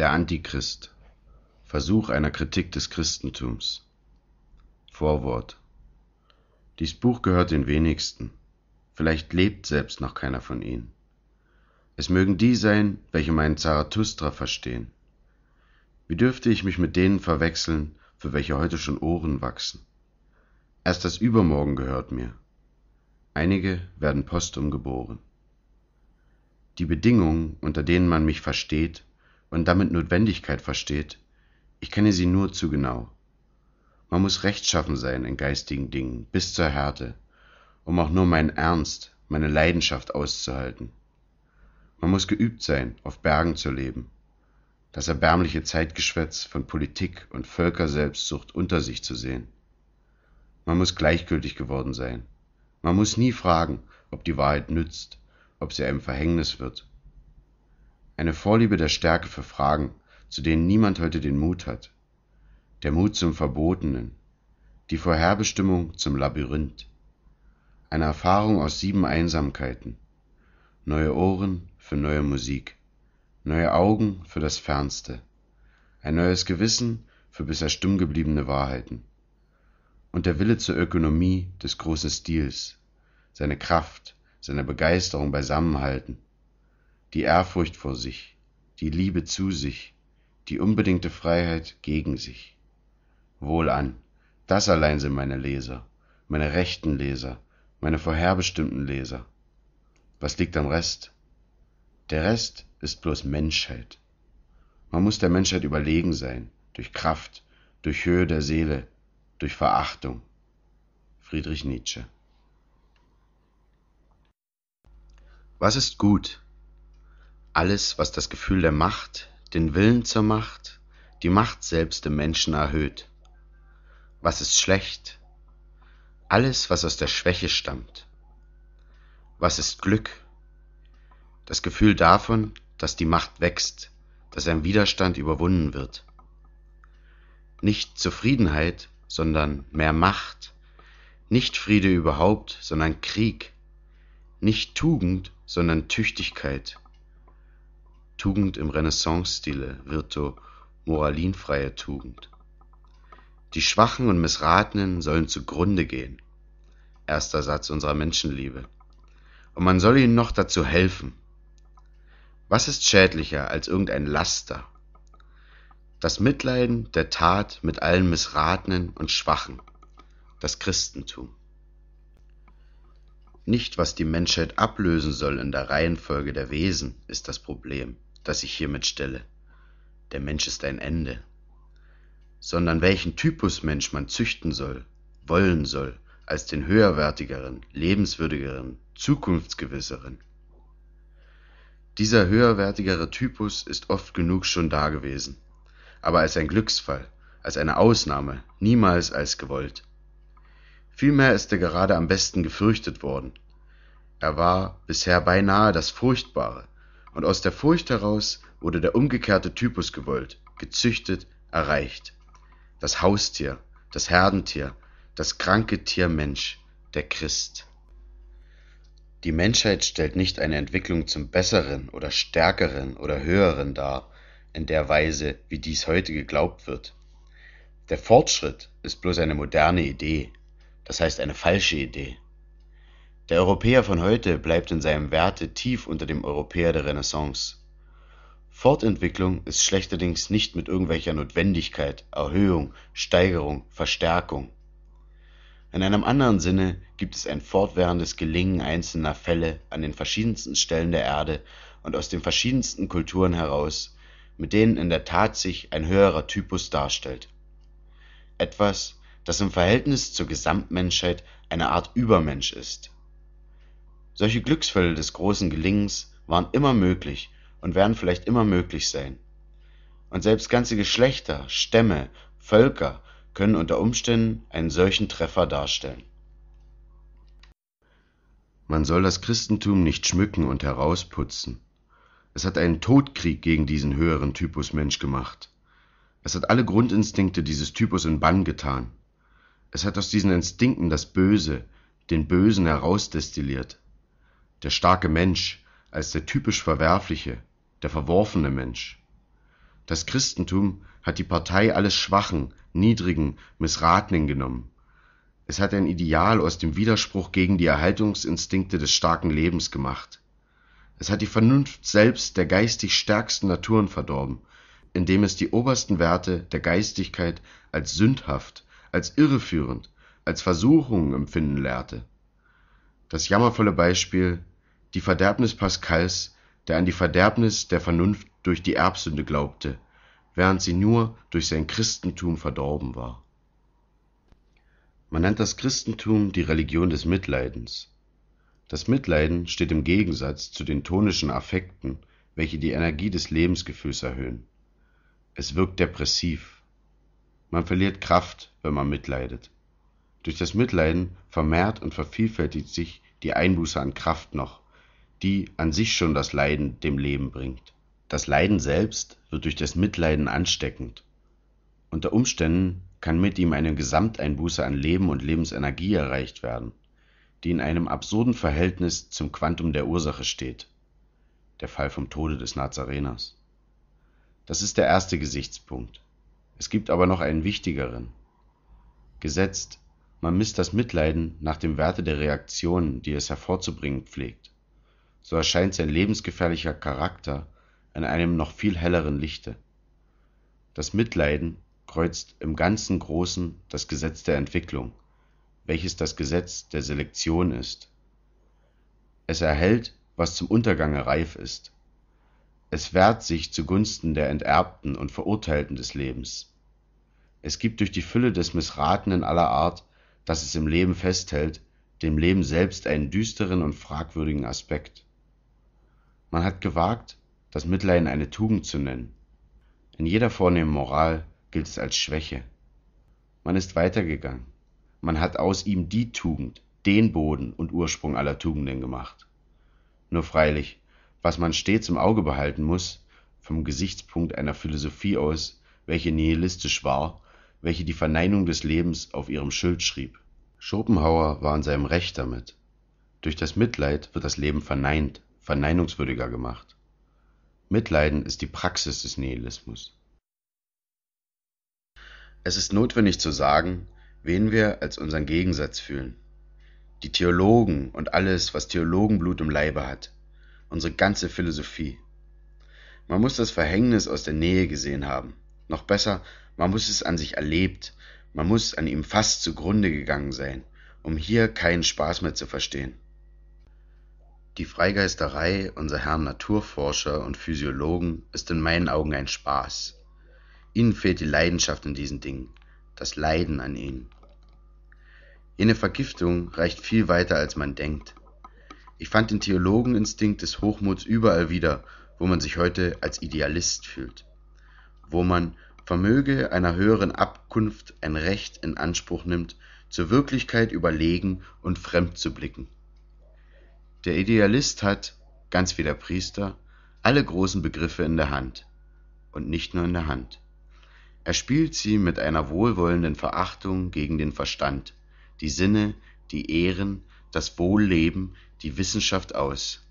Der Antichrist. Versuch einer Kritik des Christentums. Vorwort. Dies Buch gehört den wenigsten. Vielleicht lebt selbst noch keiner von ihnen. Es mögen die sein, welche meinen Zarathustra verstehen. Wie dürfte ich mich mit denen verwechseln, für welche heute schon Ohren wachsen? Erst das Übermorgen gehört mir. Einige werden postum geboren. Die Bedingungen, unter denen man mich versteht, und damit Notwendigkeit versteht, ich kenne sie nur zu genau. Man muss rechtschaffen sein in geistigen Dingen bis zur Härte, um auch nur meinen Ernst, meine Leidenschaft auszuhalten. Man muss geübt sein, auf Bergen zu leben, das erbärmliche Zeitgeschwätz von Politik und Völkerselbstsucht unter sich zu sehen. Man muss gleichgültig geworden sein. Man muss nie fragen, ob die Wahrheit nützt, ob sie einem Verhängnis wird eine Vorliebe der Stärke für Fragen, zu denen niemand heute den Mut hat, der Mut zum Verbotenen, die Vorherbestimmung zum Labyrinth, eine Erfahrung aus sieben Einsamkeiten, neue Ohren für neue Musik, neue Augen für das Fernste, ein neues Gewissen für bisher stumm gebliebene Wahrheiten und der Wille zur Ökonomie des großen Stils, seine Kraft, seine Begeisterung beisammenhalten, die Ehrfurcht vor sich, die Liebe zu sich, die unbedingte Freiheit gegen sich. Wohlan, das allein sind meine Leser, meine rechten Leser, meine vorherbestimmten Leser. Was liegt am Rest? Der Rest ist bloß Menschheit. Man muss der Menschheit überlegen sein, durch Kraft, durch Höhe der Seele, durch Verachtung. Friedrich Nietzsche. Was ist gut? alles, was das Gefühl der Macht, den Willen zur Macht, die Macht selbst im Menschen erhöht. Was ist schlecht? Alles, was aus der Schwäche stammt. Was ist Glück? Das Gefühl davon, dass die Macht wächst, dass ein Widerstand überwunden wird. Nicht Zufriedenheit, sondern mehr Macht. Nicht Friede überhaupt, sondern Krieg. Nicht Tugend, sondern Tüchtigkeit. Tugend im renaissance Renaissancestile, Virto, moralinfreie Tugend. Die Schwachen und Missratenen sollen zugrunde gehen. Erster Satz unserer Menschenliebe. Und man soll ihnen noch dazu helfen. Was ist schädlicher als irgendein Laster? Das Mitleiden der Tat mit allen Missratenen und Schwachen. Das Christentum. Nicht, was die Menschheit ablösen soll in der Reihenfolge der Wesen, ist das Problem das ich hiermit stelle. Der Mensch ist ein Ende. Sondern welchen Typus Mensch man züchten soll, wollen soll, als den höherwertigeren, lebenswürdigeren, zukunftsgewisseren. Dieser höherwertigere Typus ist oft genug schon da gewesen, aber als ein Glücksfall, als eine Ausnahme, niemals als gewollt. Vielmehr ist er gerade am besten gefürchtet worden. Er war bisher beinahe das Furchtbare, und aus der Furcht heraus wurde der umgekehrte Typus gewollt, gezüchtet, erreicht. Das Haustier, das Herdentier, das kranke Tier Mensch, der Christ. Die Menschheit stellt nicht eine Entwicklung zum Besseren oder Stärkeren oder Höheren dar, in der Weise, wie dies heute geglaubt wird. Der Fortschritt ist bloß eine moderne Idee, das heißt eine falsche Idee. Der Europäer von heute bleibt in seinem Werte tief unter dem Europäer der Renaissance. Fortentwicklung ist schlechterdings nicht mit irgendwelcher Notwendigkeit, Erhöhung, Steigerung, Verstärkung. In einem anderen Sinne gibt es ein fortwährendes Gelingen einzelner Fälle an den verschiedensten Stellen der Erde und aus den verschiedensten Kulturen heraus, mit denen in der Tat sich ein höherer Typus darstellt. Etwas, das im Verhältnis zur Gesamtmenschheit eine Art Übermensch ist solche Glücksfälle des großen Gelingens waren immer möglich und werden vielleicht immer möglich sein. Und selbst ganze Geschlechter, Stämme, Völker können unter Umständen einen solchen Treffer darstellen. Man soll das Christentum nicht schmücken und herausputzen. Es hat einen Todkrieg gegen diesen höheren Typus Mensch gemacht. Es hat alle Grundinstinkte dieses Typus in Bann getan. Es hat aus diesen Instinkten das Böse, den Bösen herausdestilliert der starke Mensch als der typisch verwerfliche, der verworfene Mensch. Das Christentum hat die Partei alles Schwachen, Niedrigen, Missratenen genommen. Es hat ein Ideal aus dem Widerspruch gegen die Erhaltungsinstinkte des starken Lebens gemacht. Es hat die Vernunft selbst der geistig stärksten Naturen verdorben, indem es die obersten Werte der Geistigkeit als sündhaft, als irreführend, als Versuchungen empfinden lehrte. Das jammervolle Beispiel die Verderbnis Pascals, der an die Verderbnis der Vernunft durch die Erbsünde glaubte, während sie nur durch sein Christentum verdorben war. Man nennt das Christentum die Religion des Mitleidens. Das Mitleiden steht im Gegensatz zu den tonischen Affekten, welche die Energie des Lebensgefühls erhöhen. Es wirkt depressiv. Man verliert Kraft, wenn man mitleidet. Durch das Mitleiden vermehrt und vervielfältigt sich die Einbuße an Kraft noch die an sich schon das Leiden dem Leben bringt. Das Leiden selbst wird durch das Mitleiden ansteckend. Unter Umständen kann mit ihm eine Gesamteinbuße an Leben und Lebensenergie erreicht werden, die in einem absurden Verhältnis zum Quantum der Ursache steht. Der Fall vom Tode des Nazareners. Das ist der erste Gesichtspunkt. Es gibt aber noch einen wichtigeren. Gesetzt, man misst das Mitleiden nach dem Werte der Reaktionen, die es hervorzubringen pflegt so erscheint sein lebensgefährlicher Charakter in einem noch viel helleren Lichte. Das Mitleiden kreuzt im ganzen Großen das Gesetz der Entwicklung, welches das Gesetz der Selektion ist. Es erhält, was zum Untergange reif ist. Es wehrt sich zugunsten der Enterbten und Verurteilten des Lebens. Es gibt durch die Fülle des Missratenen aller Art, das es im Leben festhält, dem Leben selbst einen düsteren und fragwürdigen Aspekt. Man hat gewagt, das Mitleiden eine Tugend zu nennen. In jeder vornehmen Moral gilt es als Schwäche. Man ist weitergegangen. Man hat aus ihm die Tugend, den Boden und Ursprung aller Tugenden gemacht. Nur freilich, was man stets im Auge behalten muss, vom Gesichtspunkt einer Philosophie aus, welche nihilistisch war, welche die Verneinung des Lebens auf ihrem Schild schrieb. Schopenhauer war in seinem Recht damit. Durch das Mitleid wird das Leben verneint, verneinungswürdiger gemacht. Mitleiden ist die Praxis des Nihilismus. Es ist notwendig zu sagen, wen wir als unseren Gegensatz fühlen. Die Theologen und alles, was Theologenblut im Leibe hat. Unsere ganze Philosophie. Man muss das Verhängnis aus der Nähe gesehen haben. Noch besser, man muss es an sich erlebt, man muss an ihm fast zugrunde gegangen sein, um hier keinen Spaß mehr zu verstehen. Die Freigeisterei unserer Herren Naturforscher und Physiologen ist in meinen Augen ein Spaß. Ihnen fehlt die Leidenschaft in diesen Dingen, das Leiden an ihnen. Jene Vergiftung reicht viel weiter, als man denkt. Ich fand den Theologeninstinkt des Hochmuts überall wieder, wo man sich heute als Idealist fühlt, wo man vermöge einer höheren Abkunft ein Recht in Anspruch nimmt, zur Wirklichkeit überlegen und fremd zu blicken. Der Idealist hat, ganz wie der Priester, alle großen Begriffe in der Hand. Und nicht nur in der Hand. Er spielt sie mit einer wohlwollenden Verachtung gegen den Verstand, die Sinne, die Ehren, das Wohlleben, die Wissenschaft aus.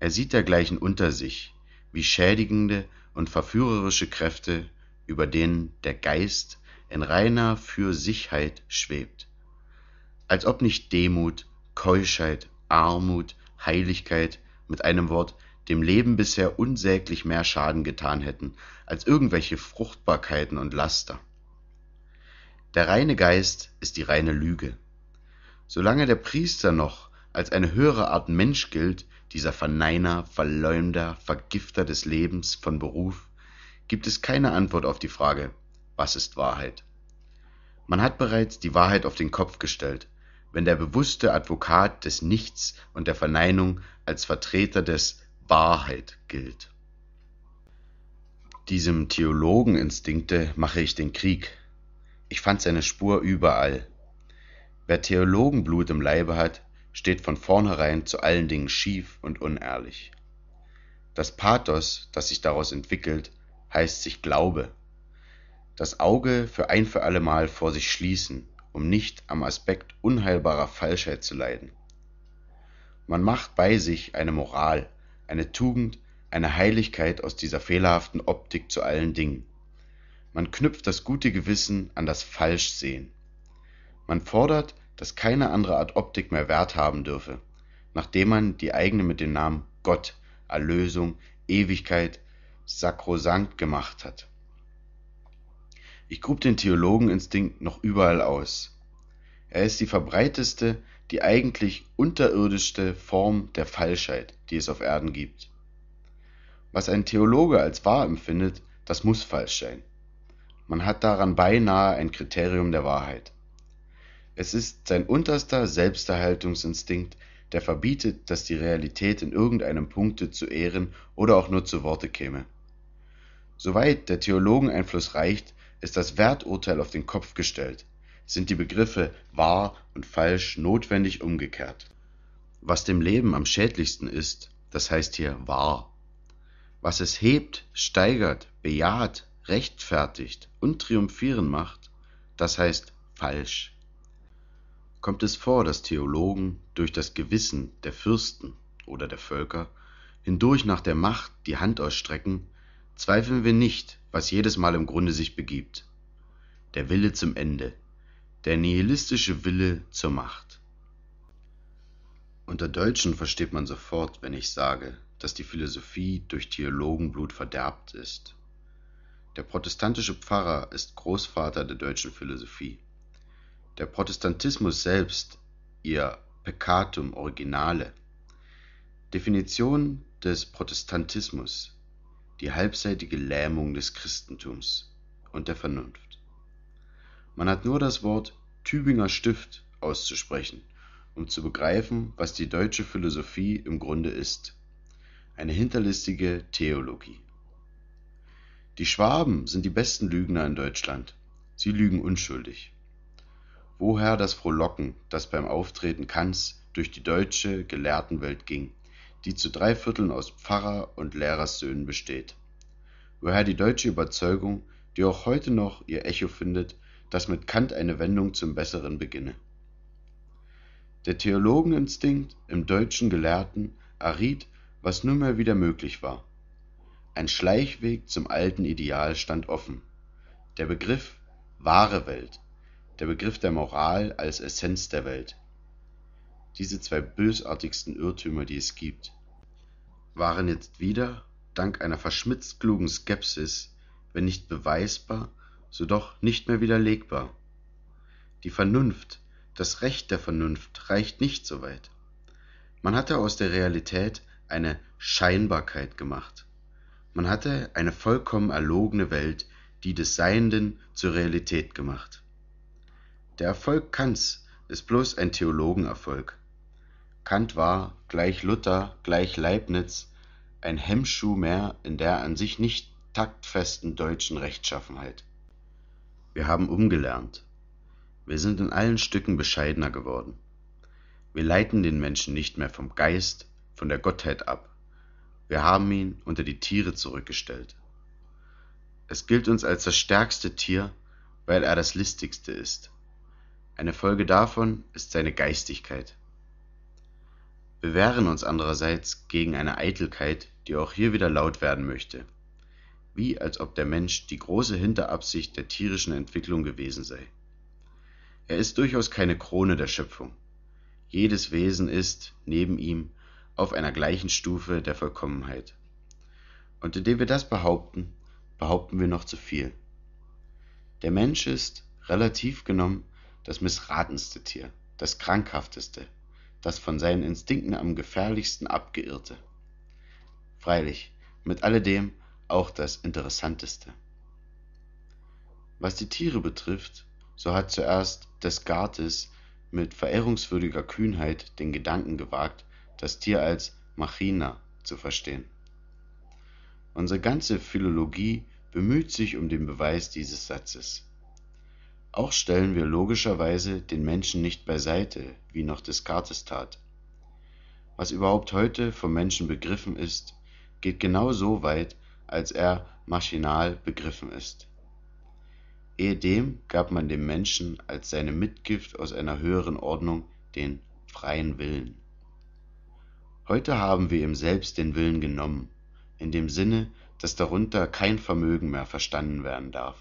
Er sieht dergleichen unter sich, wie schädigende und verführerische Kräfte, über denen der Geist in reiner Fürsichheit schwebt. Als ob nicht Demut, Keuschheit Armut, Heiligkeit, mit einem Wort, dem Leben bisher unsäglich mehr Schaden getan hätten als irgendwelche Fruchtbarkeiten und Laster. Der reine Geist ist die reine Lüge. Solange der Priester noch als eine höhere Art Mensch gilt, dieser Verneiner, Verleumder, Vergifter des Lebens von Beruf, gibt es keine Antwort auf die Frage, was ist Wahrheit? Man hat bereits die Wahrheit auf den Kopf gestellt wenn der bewusste Advokat des Nichts und der Verneinung als Vertreter des Wahrheit gilt. Diesem Theologeninstinkte mache ich den Krieg. Ich fand seine Spur überall. Wer Theologenblut im Leibe hat, steht von vornherein zu allen Dingen schief und unehrlich. Das Pathos, das sich daraus entwickelt, heißt sich Glaube. Das Auge für ein für allemal vor sich schließen, um nicht am Aspekt unheilbarer Falschheit zu leiden. Man macht bei sich eine Moral, eine Tugend, eine Heiligkeit aus dieser fehlerhaften Optik zu allen Dingen. Man knüpft das gute Gewissen an das Falschsehen. Man fordert, dass keine andere Art Optik mehr Wert haben dürfe, nachdem man die eigene mit dem Namen Gott, Erlösung, Ewigkeit sakrosankt gemacht hat. Ich grub den Theologeninstinkt noch überall aus. Er ist die verbreiteste, die eigentlich unterirdischste Form der Falschheit, die es auf Erden gibt. Was ein Theologe als wahr empfindet, das muss falsch sein. Man hat daran beinahe ein Kriterium der Wahrheit. Es ist sein unterster Selbsterhaltungsinstinkt, der verbietet, dass die Realität in irgendeinem Punkte zu Ehren oder auch nur zu Worte käme. Soweit der Theologeneinfluss reicht, ist das Werturteil auf den Kopf gestellt, sind die Begriffe wahr und falsch notwendig umgekehrt. Was dem Leben am schädlichsten ist, das heißt hier wahr. Was es hebt, steigert, bejaht, rechtfertigt und triumphieren macht, das heißt falsch. Kommt es vor, dass Theologen durch das Gewissen der Fürsten oder der Völker hindurch nach der Macht die Hand ausstrecken Zweifeln wir nicht, was jedes Mal im Grunde sich begibt. Der Wille zum Ende. Der nihilistische Wille zur Macht. Unter Deutschen versteht man sofort, wenn ich sage, dass die Philosophie durch Theologenblut verderbt ist. Der protestantische Pfarrer ist Großvater der deutschen Philosophie. Der Protestantismus selbst, ihr Peccatum Originale. Definition des Protestantismus die halbseitige Lähmung des Christentums und der Vernunft. Man hat nur das Wort Tübinger Stift auszusprechen, um zu begreifen, was die deutsche Philosophie im Grunde ist. Eine hinterlistige Theologie. Die Schwaben sind die besten Lügner in Deutschland. Sie lügen unschuldig. Woher das Frohlocken, das beim Auftreten Kants durch die deutsche Gelehrtenwelt ging, die zu drei Vierteln aus Pfarrer- und Lehrerssöhnen besteht. Woher die deutsche Überzeugung, die auch heute noch ihr Echo findet, dass mit Kant eine Wendung zum Besseren beginne. Der Theologeninstinkt im deutschen Gelehrten erriet, was nunmehr wieder möglich war. Ein Schleichweg zum alten Ideal stand offen. Der Begriff wahre Welt, der Begriff der Moral als Essenz der Welt. Diese zwei bösartigsten Irrtümer, die es gibt waren jetzt wieder, dank einer verschmitzt klugen Skepsis, wenn nicht beweisbar, so doch nicht mehr widerlegbar. Die Vernunft, das Recht der Vernunft reicht nicht so weit. Man hatte aus der Realität eine Scheinbarkeit gemacht. Man hatte eine vollkommen erlogene Welt, die des Seienden zur Realität gemacht. Der Erfolg Kants ist bloß ein Theologenerfolg, Kant war, gleich Luther, gleich Leibniz, ein Hemmschuh mehr in der an sich nicht taktfesten deutschen Rechtschaffenheit. Wir haben umgelernt. Wir sind in allen Stücken bescheidener geworden. Wir leiten den Menschen nicht mehr vom Geist, von der Gottheit ab. Wir haben ihn unter die Tiere zurückgestellt. Es gilt uns als das stärkste Tier, weil er das listigste ist. Eine Folge davon ist seine Geistigkeit. Wir wehren uns andererseits gegen eine Eitelkeit, die auch hier wieder laut werden möchte. Wie als ob der Mensch die große Hinterabsicht der tierischen Entwicklung gewesen sei. Er ist durchaus keine Krone der Schöpfung. Jedes Wesen ist, neben ihm, auf einer gleichen Stufe der Vollkommenheit. Und indem wir das behaupten, behaupten wir noch zu viel. Der Mensch ist, relativ genommen, das missratenste Tier, das krankhafteste, das von seinen Instinkten am gefährlichsten abgeirrte. Freilich, mit alledem auch das Interessanteste. Was die Tiere betrifft, so hat zuerst Descartes mit verehrungswürdiger Kühnheit den Gedanken gewagt, das Tier als Machina zu verstehen. Unsere ganze Philologie bemüht sich um den Beweis dieses Satzes. Auch stellen wir logischerweise den Menschen nicht beiseite, wie noch Descartes tat. Was überhaupt heute vom Menschen begriffen ist, geht genau so weit, als er maschinal begriffen ist. Ehedem gab man dem Menschen als seine Mitgift aus einer höheren Ordnung den freien Willen. Heute haben wir ihm selbst den Willen genommen, in dem Sinne, dass darunter kein Vermögen mehr verstanden werden darf.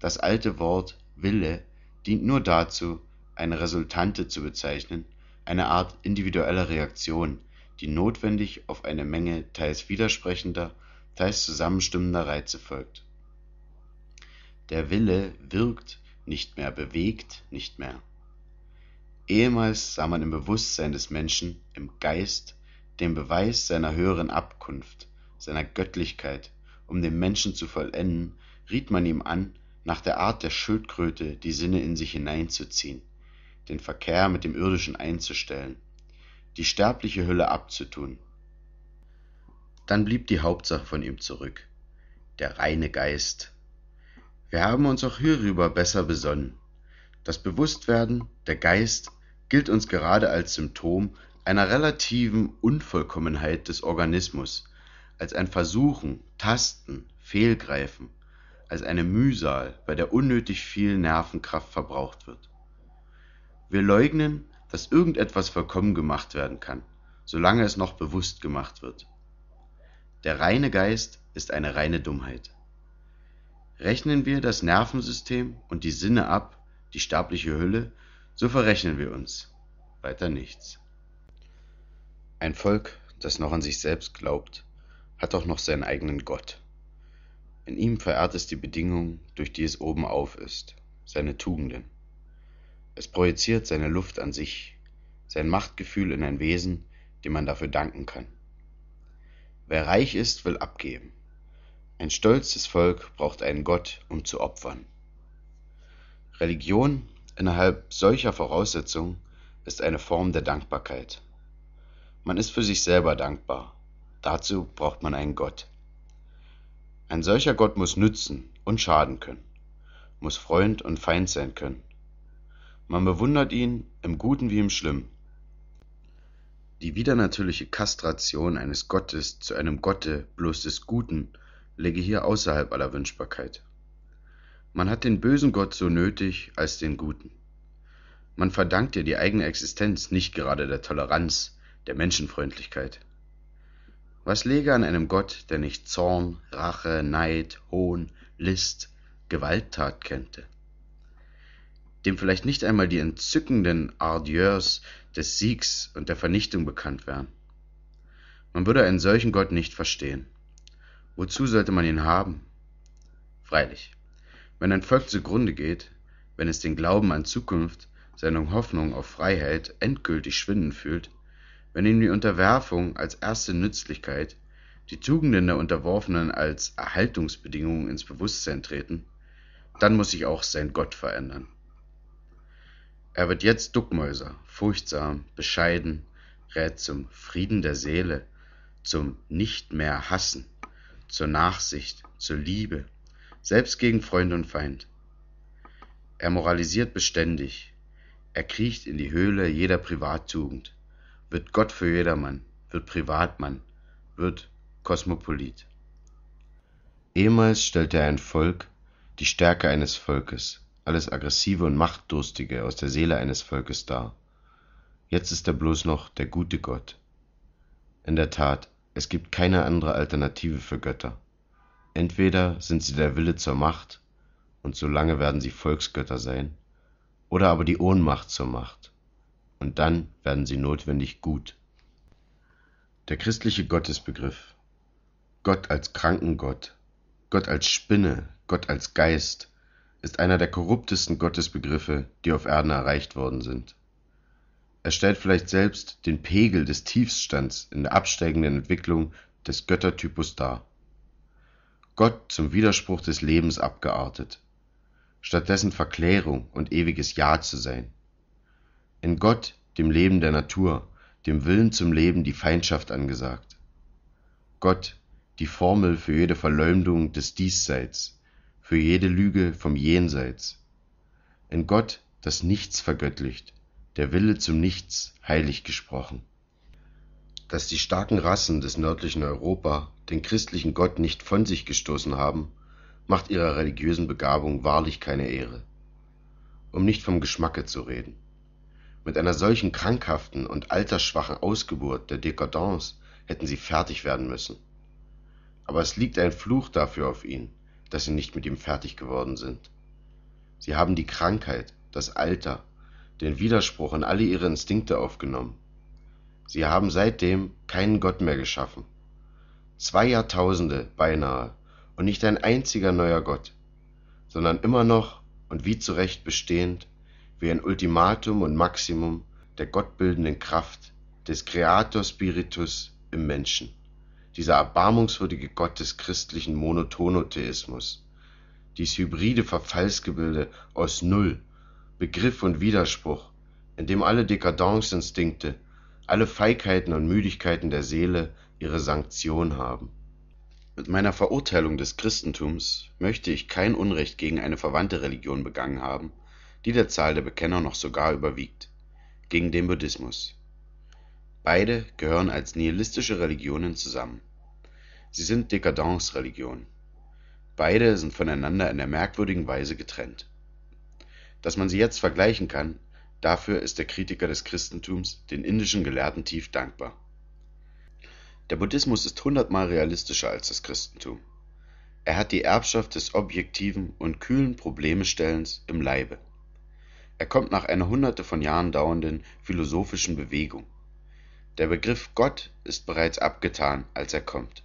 Das alte Wort Wille dient nur dazu, eine Resultante zu bezeichnen, eine Art individueller Reaktion, die notwendig auf eine Menge teils widersprechender, teils zusammenstimmender Reize folgt. Der Wille wirkt nicht mehr, bewegt nicht mehr. Ehemals sah man im Bewusstsein des Menschen, im Geist, den Beweis seiner höheren Abkunft, seiner Göttlichkeit. Um den Menschen zu vollenden, riet man ihm an, nach der Art der Schildkröte die Sinne in sich hineinzuziehen, den Verkehr mit dem Irdischen einzustellen, die sterbliche Hülle abzutun. Dann blieb die Hauptsache von ihm zurück, der reine Geist. Wir haben uns auch hierüber besser besonnen. Das Bewusstwerden, der Geist, gilt uns gerade als Symptom einer relativen Unvollkommenheit des Organismus, als ein Versuchen, Tasten, Fehlgreifen, als eine Mühsal, bei der unnötig viel Nervenkraft verbraucht wird. Wir leugnen, dass irgendetwas vollkommen gemacht werden kann, solange es noch bewusst gemacht wird. Der reine Geist ist eine reine Dummheit. Rechnen wir das Nervensystem und die Sinne ab, die sterbliche Hülle, so verrechnen wir uns. Weiter nichts. Ein Volk, das noch an sich selbst glaubt, hat auch noch seinen eigenen Gott. In ihm verehrt es die Bedingung, durch die es oben auf ist, seine Tugenden. Es projiziert seine Luft an sich, sein Machtgefühl in ein Wesen, dem man dafür danken kann. Wer reich ist, will abgeben. Ein stolzes Volk braucht einen Gott, um zu opfern. Religion innerhalb solcher Voraussetzungen ist eine Form der Dankbarkeit. Man ist für sich selber dankbar. Dazu braucht man einen Gott. Ein solcher Gott muss nützen und schaden können, muss Freund und Feind sein können. Man bewundert ihn im Guten wie im Schlimmen. Die widernatürliche Kastration eines Gottes zu einem Gotte bloß des Guten läge hier außerhalb aller Wünschbarkeit. Man hat den bösen Gott so nötig als den guten. Man verdankt ihr die eigene Existenz nicht gerade der Toleranz, der Menschenfreundlichkeit. Was läge an einem Gott, der nicht Zorn, Rache, Neid, Hohn, List, Gewalttat kennte? Dem vielleicht nicht einmal die entzückenden Ardieurs des Siegs und der Vernichtung bekannt wären. Man würde einen solchen Gott nicht verstehen. Wozu sollte man ihn haben? Freilich, wenn ein Volk zugrunde geht, wenn es den Glauben an Zukunft, seine Hoffnung auf Freiheit endgültig schwinden fühlt, wenn ihm die Unterwerfung als erste Nützlichkeit, die Tugenden der Unterworfenen als Erhaltungsbedingungen ins Bewusstsein treten, dann muss sich auch sein Gott verändern. Er wird jetzt Duckmäuser, furchtsam, bescheiden, rät zum Frieden der Seele, zum Nicht mehr hassen, zur Nachsicht, zur Liebe, selbst gegen Freund und Feind. Er moralisiert beständig, er kriecht in die Höhle jeder Privattugend, wird Gott für jedermann, wird Privatmann, wird Kosmopolit. Ehemals stellte er ein Volk, die Stärke eines Volkes, alles Aggressive und Machtdurstige aus der Seele eines Volkes dar. Jetzt ist er bloß noch der gute Gott. In der Tat, es gibt keine andere Alternative für Götter. Entweder sind sie der Wille zur Macht, und so lange werden sie Volksgötter sein, oder aber die Ohnmacht zur Macht und dann werden sie notwendig gut. Der christliche Gottesbegriff Gott als Krankengott, Gott als Spinne, Gott als Geist ist einer der korruptesten Gottesbegriffe, die auf Erden erreicht worden sind. Er stellt vielleicht selbst den Pegel des Tiefstands in der absteigenden Entwicklung des Göttertypus dar. Gott zum Widerspruch des Lebens abgeartet, stattdessen Verklärung und ewiges Ja zu sein. In Gott, dem Leben der Natur, dem Willen zum Leben die Feindschaft angesagt. Gott, die Formel für jede Verleumdung des Diesseits, für jede Lüge vom Jenseits. In Gott das Nichts vergöttlicht, der Wille zum Nichts heilig gesprochen. Dass die starken Rassen des nördlichen Europa den christlichen Gott nicht von sich gestoßen haben, macht ihrer religiösen Begabung wahrlich keine Ehre. Um nicht vom Geschmacke zu reden. Mit einer solchen krankhaften und altersschwachen Ausgeburt der décadence hätten sie fertig werden müssen. Aber es liegt ein Fluch dafür auf ihnen, dass sie nicht mit ihm fertig geworden sind. Sie haben die Krankheit, das Alter, den Widerspruch in alle ihre Instinkte aufgenommen. Sie haben seitdem keinen Gott mehr geschaffen. Zwei Jahrtausende beinahe und nicht ein einziger neuer Gott, sondern immer noch und wie zurecht bestehend wie ein Ultimatum und Maximum der gottbildenden Kraft des Creator Spiritus im Menschen, dieser erbarmungswürdige Gott des christlichen Monotonotheismus, dies hybride Verfallsgebilde aus Null, Begriff und Widerspruch, in dem alle Dekadenzinstinkte, alle Feigheiten und Müdigkeiten der Seele ihre Sanktion haben. Mit meiner Verurteilung des Christentums möchte ich kein Unrecht gegen eine verwandte Religion begangen haben, die der Zahl der Bekenner noch sogar überwiegt, gegen den Buddhismus. Beide gehören als nihilistische Religionen zusammen. Sie sind Dekadenzreligionen. Beide sind voneinander in der merkwürdigen Weise getrennt. Dass man sie jetzt vergleichen kann, dafür ist der Kritiker des Christentums den indischen Gelehrten tief dankbar. Der Buddhismus ist hundertmal realistischer als das Christentum. Er hat die Erbschaft des objektiven und kühlen Problemestellens im Leibe. Er kommt nach einer hunderte von Jahren dauernden philosophischen Bewegung. Der Begriff Gott ist bereits abgetan, als er kommt.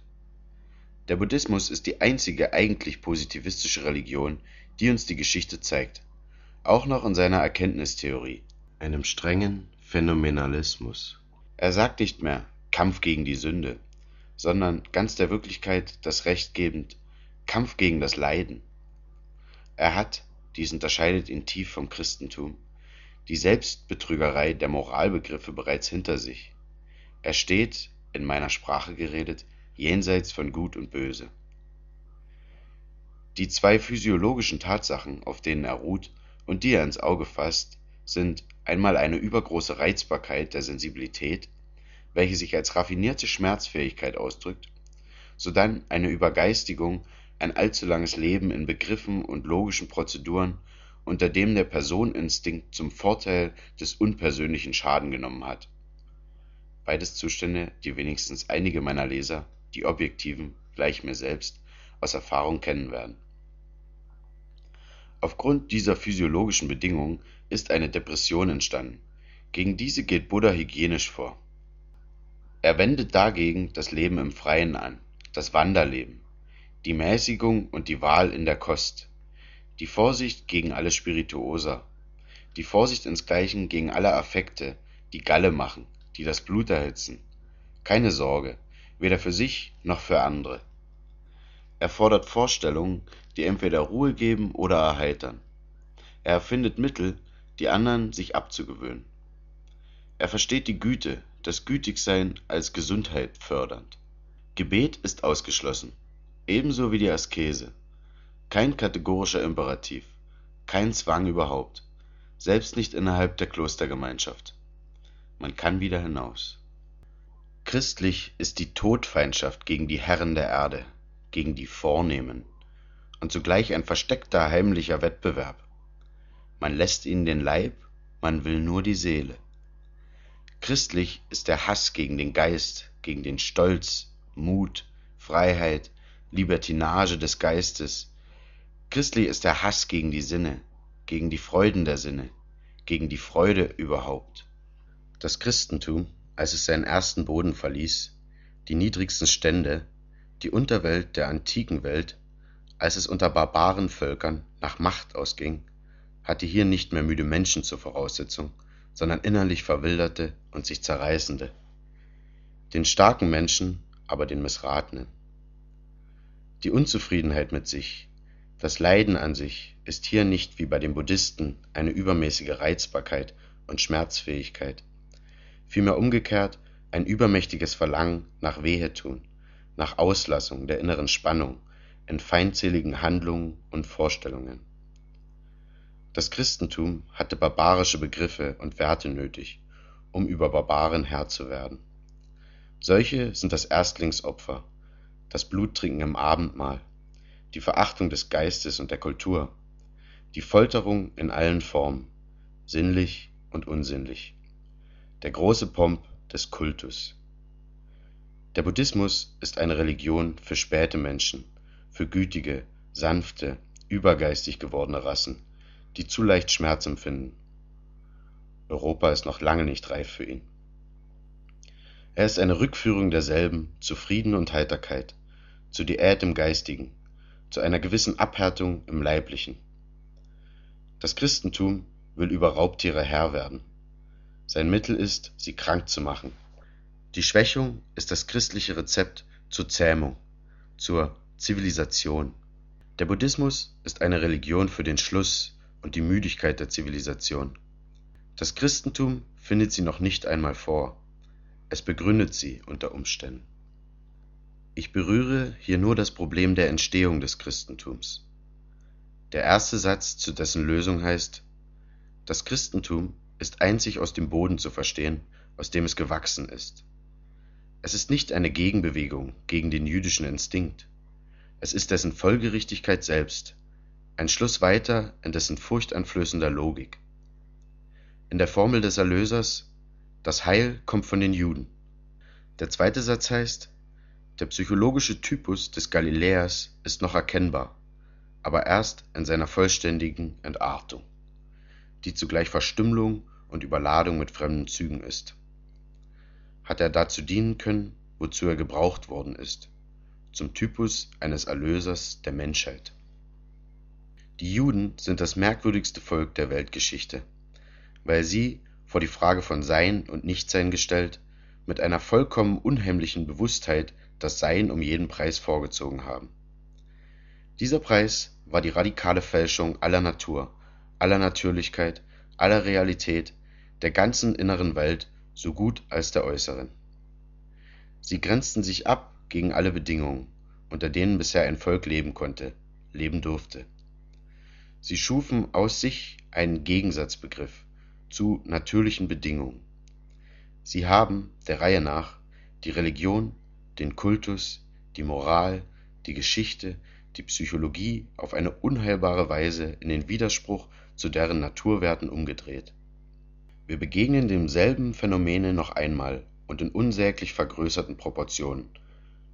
Der Buddhismus ist die einzige eigentlich positivistische Religion, die uns die Geschichte zeigt, auch noch in seiner Erkenntnistheorie, einem strengen Phänomenalismus. Er sagt nicht mehr Kampf gegen die Sünde, sondern ganz der Wirklichkeit das Recht gebend Kampf gegen das Leiden. Er hat dies unterscheidet ihn tief vom Christentum, die Selbstbetrügerei der Moralbegriffe bereits hinter sich. Er steht, in meiner Sprache geredet, jenseits von Gut und Böse. Die zwei physiologischen Tatsachen, auf denen er ruht und die er ins Auge fasst, sind einmal eine übergroße Reizbarkeit der Sensibilität, welche sich als raffinierte Schmerzfähigkeit ausdrückt, sodann eine Übergeistigung ein allzu langes Leben in Begriffen und logischen Prozeduren, unter dem der Personinstinkt zum Vorteil des Unpersönlichen Schaden genommen hat. Beides Zustände, die wenigstens einige meiner Leser, die Objektiven, gleich mir selbst, aus Erfahrung kennen werden. Aufgrund dieser physiologischen Bedingungen ist eine Depression entstanden. Gegen diese geht Buddha hygienisch vor. Er wendet dagegen das Leben im Freien an, das Wanderleben, die Mäßigung und die Wahl in der Kost, die Vorsicht gegen alle Spirituosa, die Vorsicht insgleichen gegen alle Affekte, die Galle machen, die das Blut erhitzen, keine Sorge, weder für sich noch für andere. Er fordert Vorstellungen, die entweder Ruhe geben oder erheitern. Er erfindet Mittel, die anderen sich abzugewöhnen. Er versteht die Güte, das Gütigsein als Gesundheit fördernd. Gebet ist ausgeschlossen ebenso wie die Askese. Kein kategorischer Imperativ, kein Zwang überhaupt, selbst nicht innerhalb der Klostergemeinschaft. Man kann wieder hinaus. Christlich ist die Todfeindschaft gegen die Herren der Erde, gegen die Vornehmen und zugleich ein versteckter heimlicher Wettbewerb. Man lässt ihnen den Leib, man will nur die Seele. Christlich ist der Hass gegen den Geist, gegen den Stolz, Mut, Freiheit, Libertinage des Geistes. Christlich ist der Hass gegen die Sinne, gegen die Freuden der Sinne, gegen die Freude überhaupt. Das Christentum, als es seinen ersten Boden verließ, die niedrigsten Stände, die Unterwelt der antiken Welt, als es unter barbaren Völkern nach Macht ausging, hatte hier nicht mehr müde Menschen zur Voraussetzung, sondern innerlich verwilderte und sich zerreißende. Den starken Menschen, aber den missratenen. Die Unzufriedenheit mit sich, das Leiden an sich ist hier nicht wie bei den Buddhisten eine übermäßige Reizbarkeit und Schmerzfähigkeit, vielmehr umgekehrt ein übermächtiges Verlangen nach Wehetun, nach Auslassung der inneren Spannung in feindseligen Handlungen und Vorstellungen. Das Christentum hatte barbarische Begriffe und Werte nötig, um über Barbaren Herr zu werden. Solche sind das Erstlingsopfer, das Bluttrinken am Abendmahl, die Verachtung des Geistes und der Kultur, die Folterung in allen Formen, sinnlich und unsinnlich, der große Pomp des Kultus. Der Buddhismus ist eine Religion für späte Menschen, für gütige, sanfte, übergeistig gewordene Rassen, die zu leicht Schmerz empfinden. Europa ist noch lange nicht reif für ihn. Er ist eine Rückführung derselben zu Frieden und Heiterkeit, zu Diät im Geistigen, zu einer gewissen Abhärtung im Leiblichen. Das Christentum will über Raubtiere Herr werden. Sein Mittel ist, sie krank zu machen. Die Schwächung ist das christliche Rezept zur Zähmung, zur Zivilisation. Der Buddhismus ist eine Religion für den Schluss und die Müdigkeit der Zivilisation. Das Christentum findet sie noch nicht einmal vor. Es begründet sie unter Umständen. Ich berühre hier nur das Problem der Entstehung des Christentums. Der erste Satz, zu dessen Lösung heißt, das Christentum ist einzig aus dem Boden zu verstehen, aus dem es gewachsen ist. Es ist nicht eine Gegenbewegung gegen den jüdischen Instinkt. Es ist dessen Folgerichtigkeit selbst, ein Schluss weiter in dessen furchteinflößender Logik. In der Formel des Erlösers, das Heil kommt von den Juden. Der zweite Satz heißt, der psychologische Typus des Galiläers ist noch erkennbar, aber erst in seiner vollständigen Entartung, die zugleich Verstümmelung und Überladung mit fremden Zügen ist. Hat er dazu dienen können, wozu er gebraucht worden ist, zum Typus eines Erlösers der Menschheit. Die Juden sind das merkwürdigste Volk der Weltgeschichte, weil sie, vor die Frage von Sein und Nichtsein gestellt, mit einer vollkommen unheimlichen Bewusstheit das Sein um jeden Preis vorgezogen haben. Dieser Preis war die radikale Fälschung aller Natur, aller Natürlichkeit, aller Realität, der ganzen inneren Welt, so gut als der äußeren. Sie grenzten sich ab gegen alle Bedingungen, unter denen bisher ein Volk leben konnte, leben durfte. Sie schufen aus sich einen Gegensatzbegriff zu natürlichen Bedingungen. Sie haben, der Reihe nach, die Religion, den Kultus, die Moral, die Geschichte, die Psychologie auf eine unheilbare Weise in den Widerspruch zu deren Naturwerten umgedreht. Wir begegnen demselben Phänomene noch einmal und in unsäglich vergrößerten Proportionen,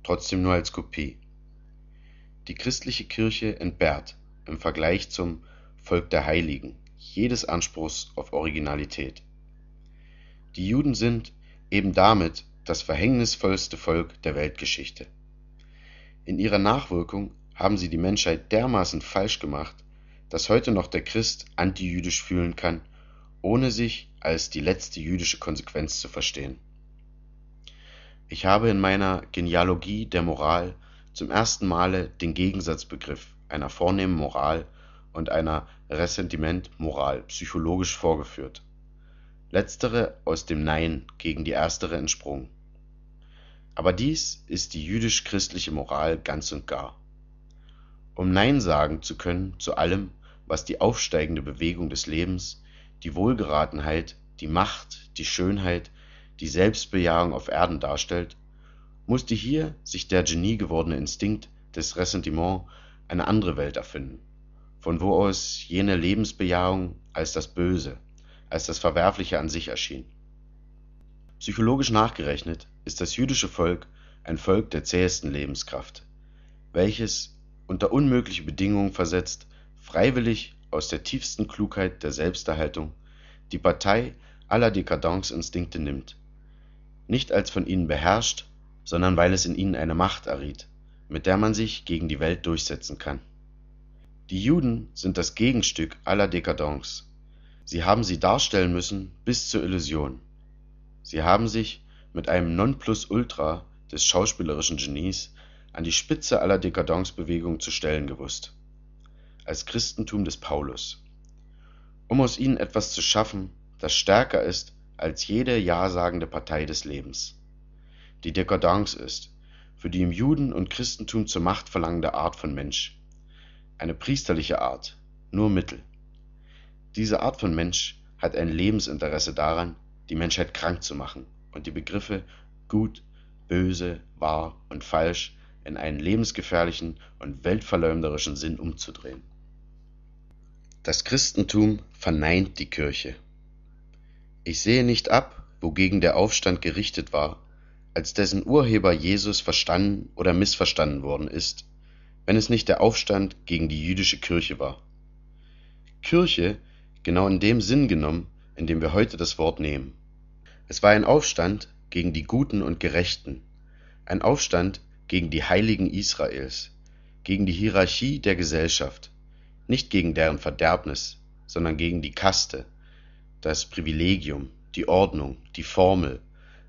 trotzdem nur als Kopie. Die christliche Kirche entbehrt im Vergleich zum Volk der Heiligen jedes Anspruchs auf Originalität. Die Juden sind eben damit das verhängnisvollste Volk der Weltgeschichte. In ihrer Nachwirkung haben sie die Menschheit dermaßen falsch gemacht, dass heute noch der Christ antijüdisch fühlen kann, ohne sich als die letzte jüdische Konsequenz zu verstehen. Ich habe in meiner Genealogie der Moral zum ersten Male den Gegensatzbegriff einer vornehmen Moral und einer Ressentiment-Moral psychologisch vorgeführt. Letztere aus dem Nein gegen die erstere entsprungen. Aber dies ist die jüdisch-christliche Moral ganz und gar. Um Nein sagen zu können zu allem, was die aufsteigende Bewegung des Lebens, die Wohlgeratenheit, die Macht, die Schönheit, die Selbstbejahung auf Erden darstellt, musste hier sich der Genie gewordene Instinkt des Ressentiment eine andere Welt erfinden, von wo aus jene Lebensbejahung als das Böse, als das Verwerfliche an sich erschien. Psychologisch nachgerechnet ist das jüdische Volk ein Volk der zähesten Lebenskraft, welches, unter unmögliche Bedingungen versetzt, freiwillig aus der tiefsten Klugheit der Selbsterhaltung die Partei aller Dekadenzinstinkte nimmt, nicht als von ihnen beherrscht, sondern weil es in ihnen eine Macht erriet, mit der man sich gegen die Welt durchsetzen kann. Die Juden sind das Gegenstück aller Dekadence. Sie haben sie darstellen müssen bis zur Illusion. Sie haben sich mit einem Nonplusultra des schauspielerischen Genies an die Spitze aller Dekadencebewegung zu stellen gewusst. Als Christentum des Paulus. Um aus ihnen etwas zu schaffen, das stärker ist als jede Ja-sagende Partei des Lebens. Die Dekadence ist, für die im Juden und Christentum zur Macht verlangende Art von Mensch. Eine priesterliche Art, nur Mittel. Diese Art von Mensch hat ein Lebensinteresse daran, die Menschheit krank zu machen und die Begriffe gut, böse, wahr und falsch in einen lebensgefährlichen und weltverleumderischen Sinn umzudrehen. Das Christentum verneint die Kirche. Ich sehe nicht ab, wogegen der Aufstand gerichtet war, als dessen Urheber Jesus verstanden oder missverstanden worden ist, wenn es nicht der Aufstand gegen die jüdische Kirche war. Kirche genau in dem Sinn genommen, in dem wir heute das Wort nehmen. Es war ein Aufstand gegen die Guten und Gerechten, ein Aufstand gegen die Heiligen Israels, gegen die Hierarchie der Gesellschaft, nicht gegen deren Verderbnis, sondern gegen die Kaste, das Privilegium, die Ordnung, die Formel.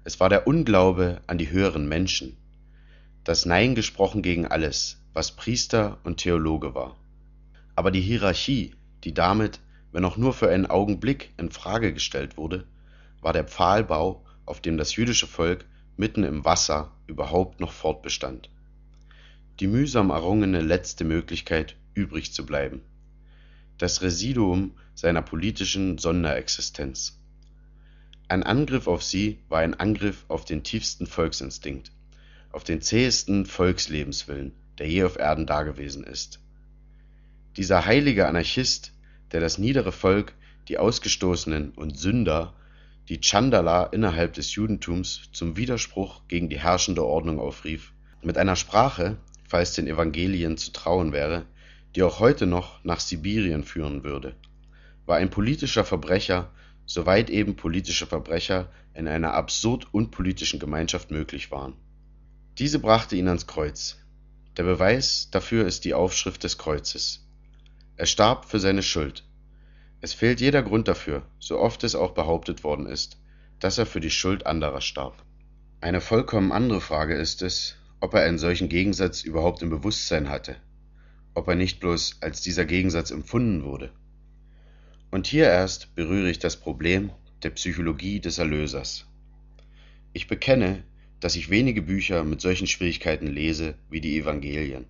Es war der Unglaube an die höheren Menschen, das Nein gesprochen gegen alles, was Priester und Theologe war. Aber die Hierarchie, die damit, wenn auch nur für einen Augenblick, in Frage gestellt wurde, war der Pfahlbau, auf dem das jüdische Volk mitten im Wasser überhaupt noch fortbestand. Die mühsam errungene letzte Möglichkeit, übrig zu bleiben. Das Residuum seiner politischen Sonderexistenz. Ein Angriff auf sie war ein Angriff auf den tiefsten Volksinstinkt, auf den zähesten Volkslebenswillen, der je auf Erden dagewesen ist. Dieser heilige Anarchist, der das niedere Volk, die Ausgestoßenen und Sünder die Tschandala innerhalb des Judentums zum Widerspruch gegen die herrschende Ordnung aufrief, mit einer Sprache, falls den Evangelien zu trauen wäre, die auch heute noch nach Sibirien führen würde, war ein politischer Verbrecher, soweit eben politische Verbrecher in einer absurd unpolitischen Gemeinschaft möglich waren. Diese brachte ihn ans Kreuz. Der Beweis dafür ist die Aufschrift des Kreuzes. Er starb für seine Schuld, es fehlt jeder Grund dafür, so oft es auch behauptet worden ist, dass er für die Schuld anderer starb. Eine vollkommen andere Frage ist es, ob er einen solchen Gegensatz überhaupt im Bewusstsein hatte, ob er nicht bloß als dieser Gegensatz empfunden wurde. Und hier erst berühre ich das Problem der Psychologie des Erlösers. Ich bekenne, dass ich wenige Bücher mit solchen Schwierigkeiten lese wie die Evangelien.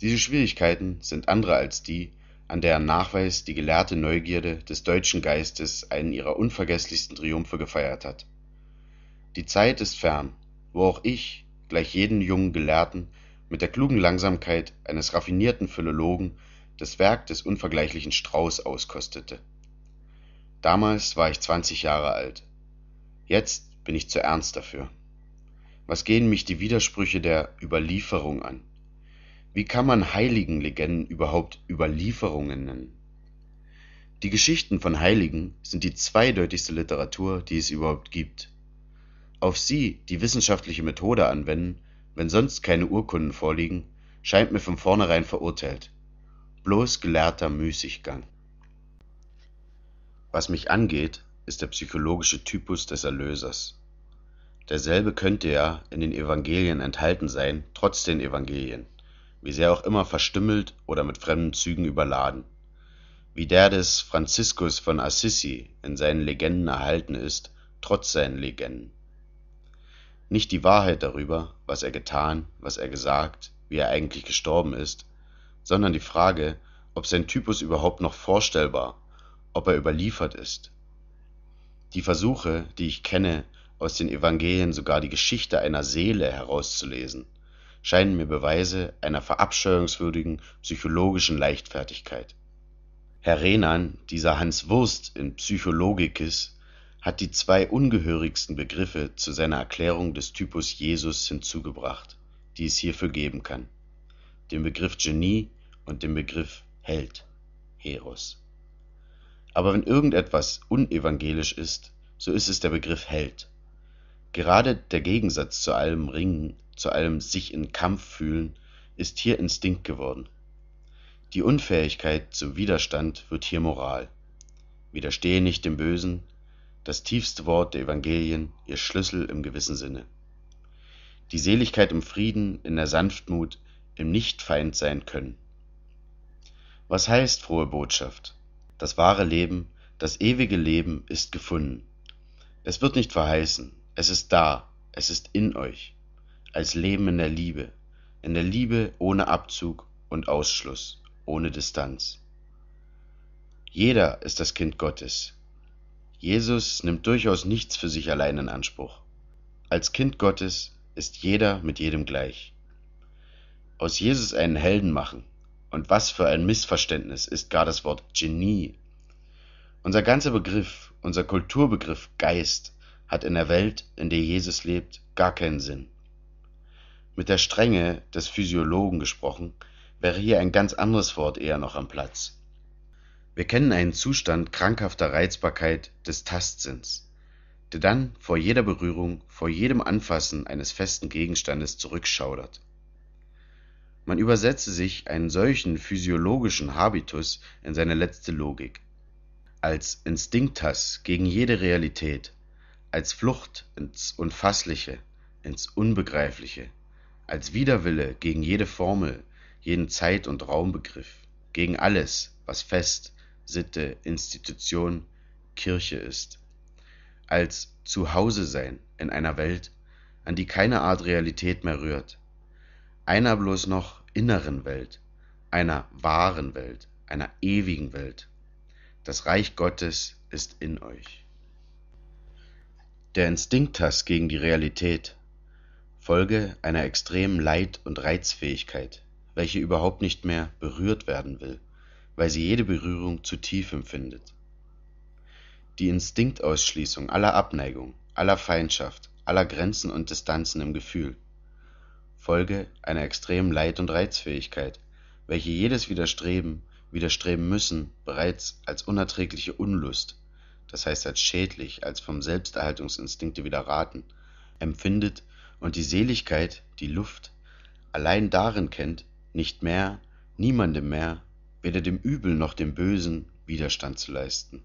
Diese Schwierigkeiten sind andere als die, an deren Nachweis die gelehrte Neugierde des deutschen Geistes einen ihrer unvergesslichsten Triumphe gefeiert hat. Die Zeit ist fern, wo auch ich, gleich jeden jungen Gelehrten, mit der klugen Langsamkeit eines raffinierten Philologen das Werk des unvergleichlichen Strauß auskostete. Damals war ich zwanzig Jahre alt. Jetzt bin ich zu ernst dafür. Was gehen mich die Widersprüche der Überlieferung an? Wie kann man Heiligenlegenden überhaupt Überlieferungen nennen? Die Geschichten von Heiligen sind die zweideutigste Literatur, die es überhaupt gibt. Auf sie die wissenschaftliche Methode anwenden, wenn sonst keine Urkunden vorliegen, scheint mir von vornherein verurteilt. Bloß gelehrter Müßiggang. Was mich angeht, ist der psychologische Typus des Erlösers. Derselbe könnte ja in den Evangelien enthalten sein, trotz den Evangelien wie sehr auch immer verstümmelt oder mit fremden Zügen überladen. Wie der des Franziskus von Assisi in seinen Legenden erhalten ist, trotz seinen Legenden. Nicht die Wahrheit darüber, was er getan, was er gesagt, wie er eigentlich gestorben ist, sondern die Frage, ob sein Typus überhaupt noch vorstellbar, ob er überliefert ist. Die Versuche, die ich kenne, aus den Evangelien sogar die Geschichte einer Seele herauszulesen – scheinen mir Beweise einer verabscheuungswürdigen psychologischen Leichtfertigkeit. Herr Renan, dieser Hans Wurst in Psychologicis, hat die zwei ungehörigsten Begriffe zu seiner Erklärung des Typus Jesus hinzugebracht, die es hierfür geben kann. Den Begriff Genie und den Begriff Held, Heros. Aber wenn irgendetwas unevangelisch ist, so ist es der Begriff Held. Gerade der Gegensatz zu allem Ringen zu einem sich in Kampf fühlen, ist hier Instinkt geworden. Die Unfähigkeit zum Widerstand wird hier Moral. Widerstehe nicht dem Bösen, das tiefste Wort der Evangelien, ihr Schlüssel im gewissen Sinne. Die Seligkeit im Frieden, in der Sanftmut, im Nichtfeind sein können. Was heißt frohe Botschaft? Das wahre Leben, das ewige Leben ist gefunden. Es wird nicht verheißen, es ist da, es ist in euch als Leben in der Liebe, in der Liebe ohne Abzug und Ausschluss, ohne Distanz. Jeder ist das Kind Gottes. Jesus nimmt durchaus nichts für sich allein in Anspruch. Als Kind Gottes ist jeder mit jedem gleich. Aus Jesus einen Helden machen, und was für ein Missverständnis ist gar das Wort Genie. Unser ganzer Begriff, unser Kulturbegriff Geist hat in der Welt, in der Jesus lebt, gar keinen Sinn. Mit der Strenge des Physiologen gesprochen, wäre hier ein ganz anderes Wort eher noch am Platz. Wir kennen einen Zustand krankhafter Reizbarkeit des Tastsinns, der dann vor jeder Berührung, vor jedem Anfassen eines festen Gegenstandes zurückschaudert. Man übersetze sich einen solchen physiologischen Habitus in seine letzte Logik. Als Instinktas gegen jede Realität, als Flucht ins Unfassliche, ins Unbegreifliche, als Widerwille gegen jede Formel, jeden Zeit- und Raumbegriff, gegen alles, was Fest, Sitte, Institution, Kirche ist. Als Zuhause sein in einer Welt, an die keine Art Realität mehr rührt. Einer bloß noch inneren Welt, einer wahren Welt, einer ewigen Welt. Das Reich Gottes ist in euch. Der Instinkt Instinkthass gegen die Realität, Folge einer extremen Leid- und Reizfähigkeit, welche überhaupt nicht mehr berührt werden will, weil sie jede Berührung zu tief empfindet. Die Instinktausschließung aller Abneigung, aller Feindschaft, aller Grenzen und Distanzen im Gefühl. Folge einer extremen Leid- und Reizfähigkeit, welche jedes Widerstreben, Widerstreben müssen, bereits als unerträgliche Unlust, das heißt als schädlich, als vom Selbsterhaltungsinstinkte widerraten, empfindet und die Seligkeit, die Luft, allein darin kennt, nicht mehr, niemandem mehr, weder dem Übel noch dem Bösen Widerstand zu leisten.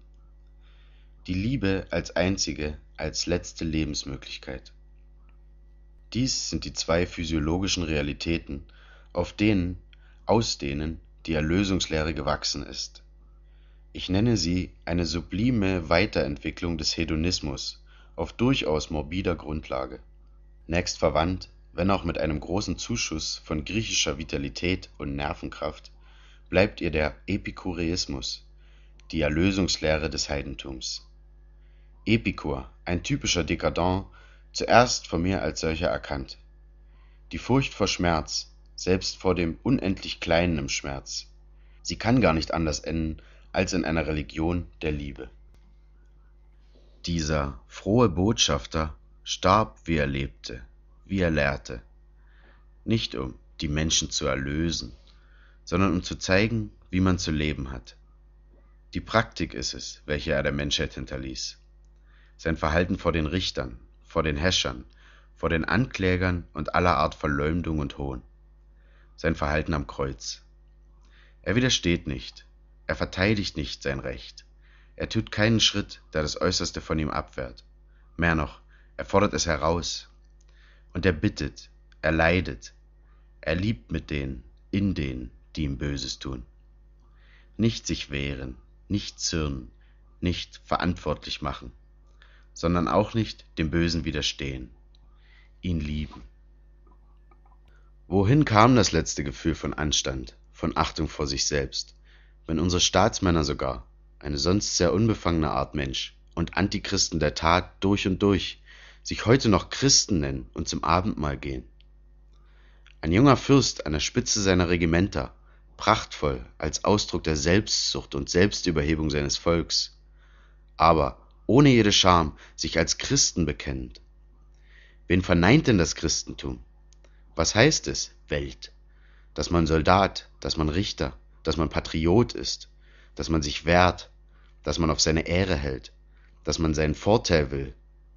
Die Liebe als einzige, als letzte Lebensmöglichkeit. Dies sind die zwei physiologischen Realitäten, auf denen, aus denen die Erlösungslehre gewachsen ist. Ich nenne sie eine sublime Weiterentwicklung des Hedonismus auf durchaus morbider Grundlage nächstverwandt, wenn auch mit einem großen Zuschuss von griechischer Vitalität und Nervenkraft, bleibt ihr der Epikureismus, die Erlösungslehre des Heidentums. Epikur, ein typischer Dekadent, zuerst von mir als solcher erkannt. Die Furcht vor Schmerz, selbst vor dem unendlich Kleinen im Schmerz. Sie kann gar nicht anders enden als in einer Religion der Liebe. Dieser frohe Botschafter starb, wie er lebte, wie er lehrte, nicht um die Menschen zu erlösen, sondern um zu zeigen, wie man zu leben hat. Die Praktik ist es, welche er der Menschheit hinterließ. Sein Verhalten vor den Richtern, vor den Häschern, vor den Anklägern und aller Art Verleumdung und Hohn. Sein Verhalten am Kreuz. Er widersteht nicht, er verteidigt nicht sein Recht. Er tut keinen Schritt, der das Äußerste von ihm abwehrt. Mehr noch, er fordert es heraus. Und er bittet, er leidet, er liebt mit denen, in denen, die ihm Böses tun. Nicht sich wehren, nicht zürnen, nicht verantwortlich machen, sondern auch nicht dem Bösen widerstehen, ihn lieben. Wohin kam das letzte Gefühl von Anstand, von Achtung vor sich selbst, wenn unsere Staatsmänner sogar, eine sonst sehr unbefangene Art Mensch und Antichristen der Tat durch und durch, sich heute noch Christen nennen und zum Abendmahl gehen. Ein junger Fürst an der Spitze seiner Regimenter, prachtvoll als Ausdruck der Selbstsucht und Selbstüberhebung seines Volks, aber ohne jede Scham sich als Christen bekennend. Wen verneint denn das Christentum? Was heißt es, Welt? Dass man Soldat, dass man Richter, dass man Patriot ist, dass man sich wehrt, dass man auf seine Ehre hält, dass man seinen Vorteil will,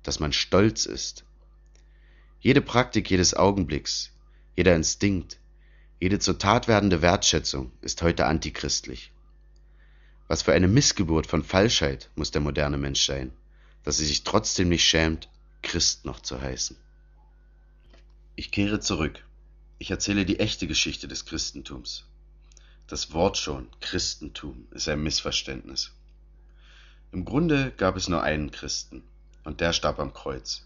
dass man stolz ist. Jede Praktik jedes Augenblicks, jeder Instinkt, jede zur Tat werdende Wertschätzung ist heute antichristlich. Was für eine Missgeburt von Falschheit muss der moderne Mensch sein, dass er sich trotzdem nicht schämt, Christ noch zu heißen. Ich kehre zurück. Ich erzähle die echte Geschichte des Christentums. Das Wort schon, Christentum, ist ein Missverständnis. Im Grunde gab es nur einen Christen, und der starb am Kreuz.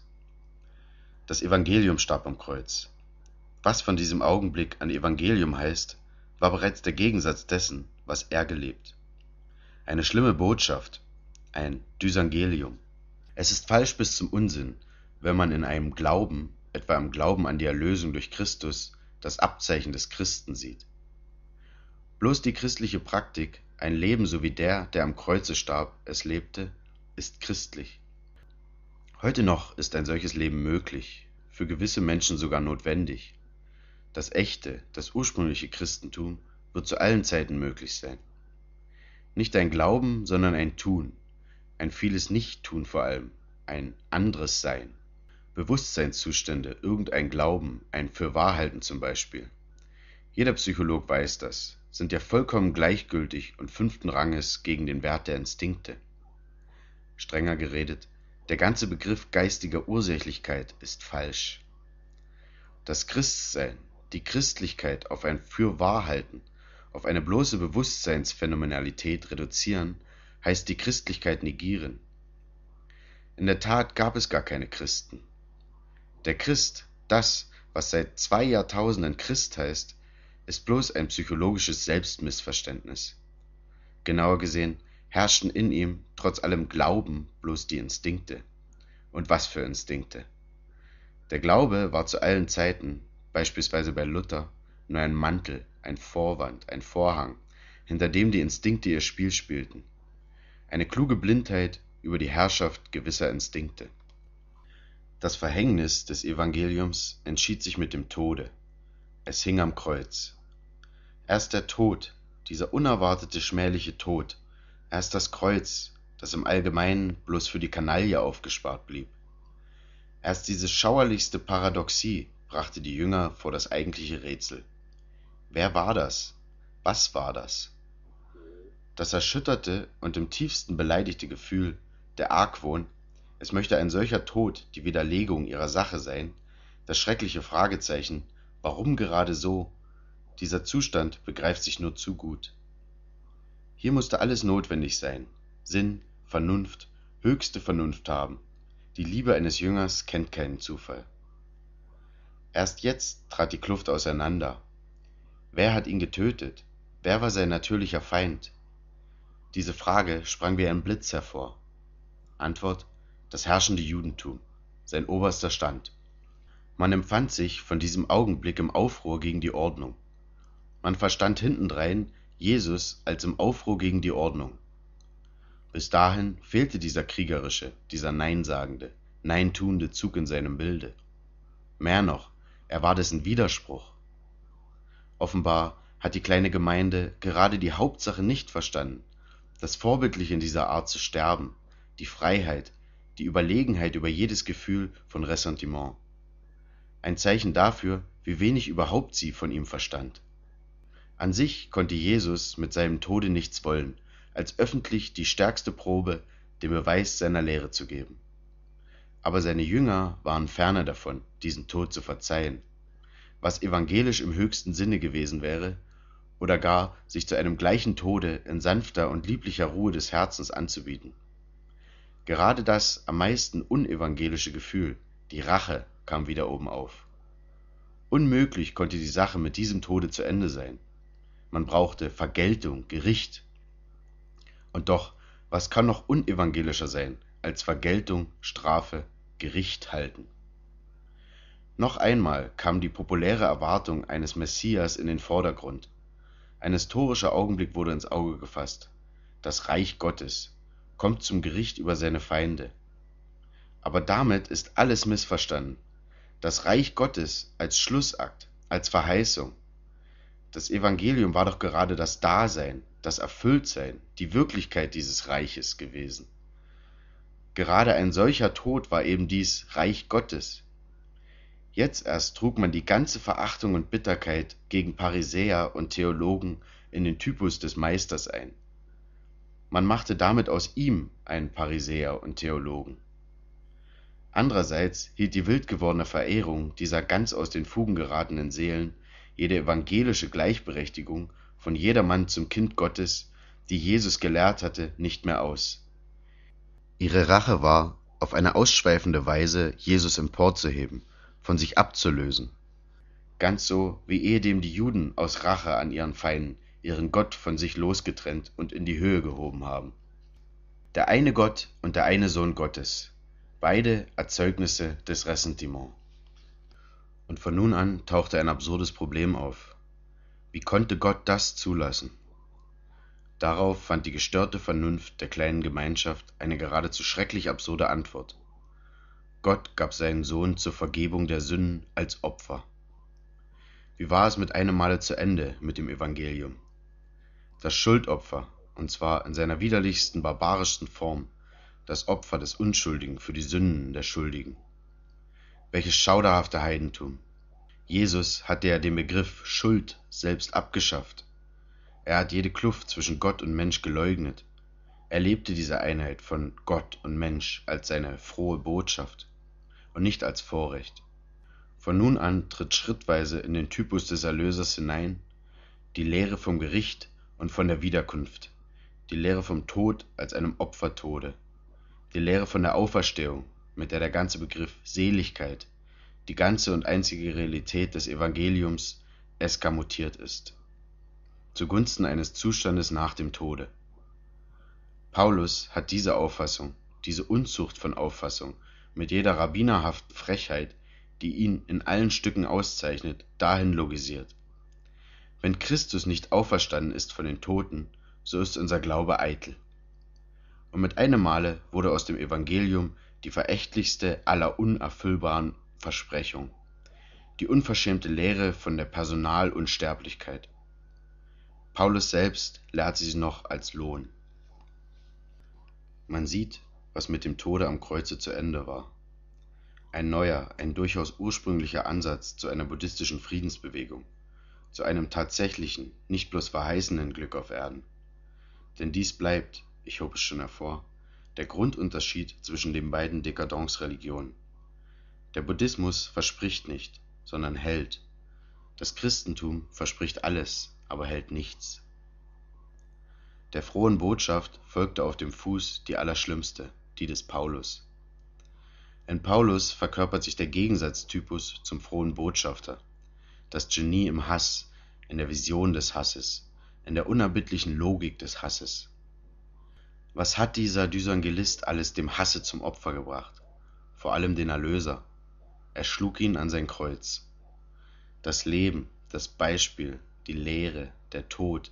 Das Evangelium starb am Kreuz. Was von diesem Augenblick an Evangelium heißt, war bereits der Gegensatz dessen, was er gelebt. Eine schlimme Botschaft, ein Dysangelium. Es ist falsch bis zum Unsinn, wenn man in einem Glauben, etwa im Glauben an die Erlösung durch Christus, das Abzeichen des Christen sieht. Bloß die christliche Praktik, ein Leben so wie der, der am Kreuze starb, es lebte, ist christlich. Heute noch ist ein solches Leben möglich, für gewisse Menschen sogar notwendig. Das echte, das ursprüngliche Christentum wird zu allen Zeiten möglich sein. Nicht ein Glauben, sondern ein Tun, ein vieles Nicht-Tun vor allem, ein anderes Sein. Bewusstseinszustände, irgendein Glauben, ein Fürwahrhalten zum Beispiel. Jeder Psycholog weiß das, sind ja vollkommen gleichgültig und fünften Ranges gegen den Wert der Instinkte. Strenger geredet, der ganze Begriff geistiger Ursächlichkeit ist falsch. Das Christsein, die Christlichkeit auf ein Fürwahrhalten, auf eine bloße Bewusstseinsphänomenalität reduzieren, heißt die Christlichkeit negieren. In der Tat gab es gar keine Christen. Der Christ, das, was seit zwei Jahrtausenden Christ heißt, ist bloß ein psychologisches Selbstmissverständnis. Genauer gesehen herrschten in ihm trotz allem Glauben bloß die Instinkte. Und was für Instinkte. Der Glaube war zu allen Zeiten, beispielsweise bei Luther, nur ein Mantel, ein Vorwand, ein Vorhang, hinter dem die Instinkte ihr Spiel spielten. Eine kluge Blindheit über die Herrschaft gewisser Instinkte. Das Verhängnis des Evangeliums entschied sich mit dem Tode. Es hing am Kreuz. Erst der Tod, dieser unerwartete schmähliche Tod, Erst das Kreuz, das im Allgemeinen bloß für die Kanaille aufgespart blieb. Erst diese schauerlichste Paradoxie brachte die Jünger vor das eigentliche Rätsel. Wer war das? Was war das? Das erschütterte und im tiefsten beleidigte Gefühl, der Argwohn, es möchte ein solcher Tod die Widerlegung ihrer Sache sein, das schreckliche Fragezeichen, warum gerade so, dieser Zustand begreift sich nur zu gut. Hier musste alles notwendig sein. Sinn, Vernunft, höchste Vernunft haben. Die Liebe eines Jüngers kennt keinen Zufall. Erst jetzt trat die Kluft auseinander. Wer hat ihn getötet? Wer war sein natürlicher Feind? Diese Frage sprang wie ein Blitz hervor. Antwort: Das herrschende Judentum, sein oberster Stand. Man empfand sich von diesem Augenblick im Aufruhr gegen die Ordnung. Man verstand hintendrein, Jesus als im Aufruhr gegen die Ordnung. Bis dahin fehlte dieser kriegerische, dieser Neinsagende, Neintuende Zug in seinem Bilde. Mehr noch, er war dessen Widerspruch. Offenbar hat die kleine Gemeinde gerade die Hauptsache nicht verstanden, das Vorbildliche in dieser Art zu sterben, die Freiheit, die Überlegenheit über jedes Gefühl von Ressentiment. Ein Zeichen dafür, wie wenig überhaupt sie von ihm verstand. An sich konnte Jesus mit seinem Tode nichts wollen, als öffentlich die stärkste Probe, den Beweis seiner Lehre zu geben. Aber seine Jünger waren ferner davon, diesen Tod zu verzeihen, was evangelisch im höchsten Sinne gewesen wäre, oder gar sich zu einem gleichen Tode in sanfter und lieblicher Ruhe des Herzens anzubieten. Gerade das am meisten unevangelische Gefühl, die Rache, kam wieder oben auf. Unmöglich konnte die Sache mit diesem Tode zu Ende sein man brauchte Vergeltung, Gericht. Und doch, was kann noch unevangelischer sein als Vergeltung, Strafe, Gericht halten? Noch einmal kam die populäre Erwartung eines Messias in den Vordergrund. Ein historischer Augenblick wurde ins Auge gefasst. Das Reich Gottes kommt zum Gericht über seine Feinde. Aber damit ist alles missverstanden. Das Reich Gottes als Schlussakt, als Verheißung, das Evangelium war doch gerade das Dasein, das Erfülltsein, die Wirklichkeit dieses Reiches gewesen. Gerade ein solcher Tod war eben dies Reich Gottes. Jetzt erst trug man die ganze Verachtung und Bitterkeit gegen Pharisäer und Theologen in den Typus des Meisters ein. Man machte damit aus ihm einen Pharisäer und Theologen. Andererseits hielt die wild gewordene Verehrung dieser ganz aus den Fugen geratenen Seelen jede evangelische Gleichberechtigung von jedermann zum Kind Gottes, die Jesus gelehrt hatte, nicht mehr aus. Ihre Rache war, auf eine ausschweifende Weise Jesus emporzuheben, von sich abzulösen. Ganz so, wie ehedem die Juden aus Rache an ihren Feinden ihren Gott von sich losgetrennt und in die Höhe gehoben haben. Der eine Gott und der eine Sohn Gottes, beide Erzeugnisse des Ressentiments. Und von nun an tauchte ein absurdes Problem auf. Wie konnte Gott das zulassen? Darauf fand die gestörte Vernunft der kleinen Gemeinschaft eine geradezu schrecklich absurde Antwort. Gott gab seinen Sohn zur Vergebung der Sünden als Opfer. Wie war es mit einem Male zu Ende mit dem Evangelium? Das Schuldopfer, und zwar in seiner widerlichsten, barbarischsten Form, das Opfer des Unschuldigen für die Sünden der Schuldigen welches schauderhafte Heidentum! Jesus hatte ja den Begriff Schuld selbst abgeschafft. Er hat jede Kluft zwischen Gott und Mensch geleugnet. Er lebte diese Einheit von Gott und Mensch als seine frohe Botschaft und nicht als Vorrecht. Von nun an tritt schrittweise in den Typus des Erlösers hinein die Lehre vom Gericht und von der Wiederkunft, die Lehre vom Tod als einem Opfertode, die Lehre von der Auferstehung mit der der ganze Begriff Seligkeit, die ganze und einzige Realität des Evangeliums eskamotiert ist, zugunsten eines Zustandes nach dem Tode. Paulus hat diese Auffassung, diese Unzucht von Auffassung, mit jeder rabbinerhaften Frechheit, die ihn in allen Stücken auszeichnet, dahin logisiert. Wenn Christus nicht auferstanden ist von den Toten, so ist unser Glaube eitel. Und mit einem Male wurde aus dem Evangelium die verächtlichste aller unerfüllbaren Versprechungen, die unverschämte Lehre von der Personalunsterblichkeit. Paulus selbst lehrt sie noch als Lohn. Man sieht, was mit dem Tode am Kreuze zu Ende war. Ein neuer, ein durchaus ursprünglicher Ansatz zu einer buddhistischen Friedensbewegung, zu einem tatsächlichen, nicht bloß verheißenen Glück auf Erden. Denn dies bleibt, ich hob es schon hervor, der Grundunterschied zwischen den beiden Dekadence-Religionen. Der Buddhismus verspricht nicht, sondern hält. Das Christentum verspricht alles, aber hält nichts. Der frohen Botschaft folgte auf dem Fuß die allerschlimmste, die des Paulus. In Paulus verkörpert sich der Gegensatztypus zum frohen Botschafter, das Genie im Hass, in der Vision des Hasses, in der unerbittlichen Logik des Hasses. Was hat dieser Dysangelist alles dem Hasse zum Opfer gebracht, vor allem den Erlöser? Er schlug ihn an sein Kreuz. Das Leben, das Beispiel, die Lehre, der Tod,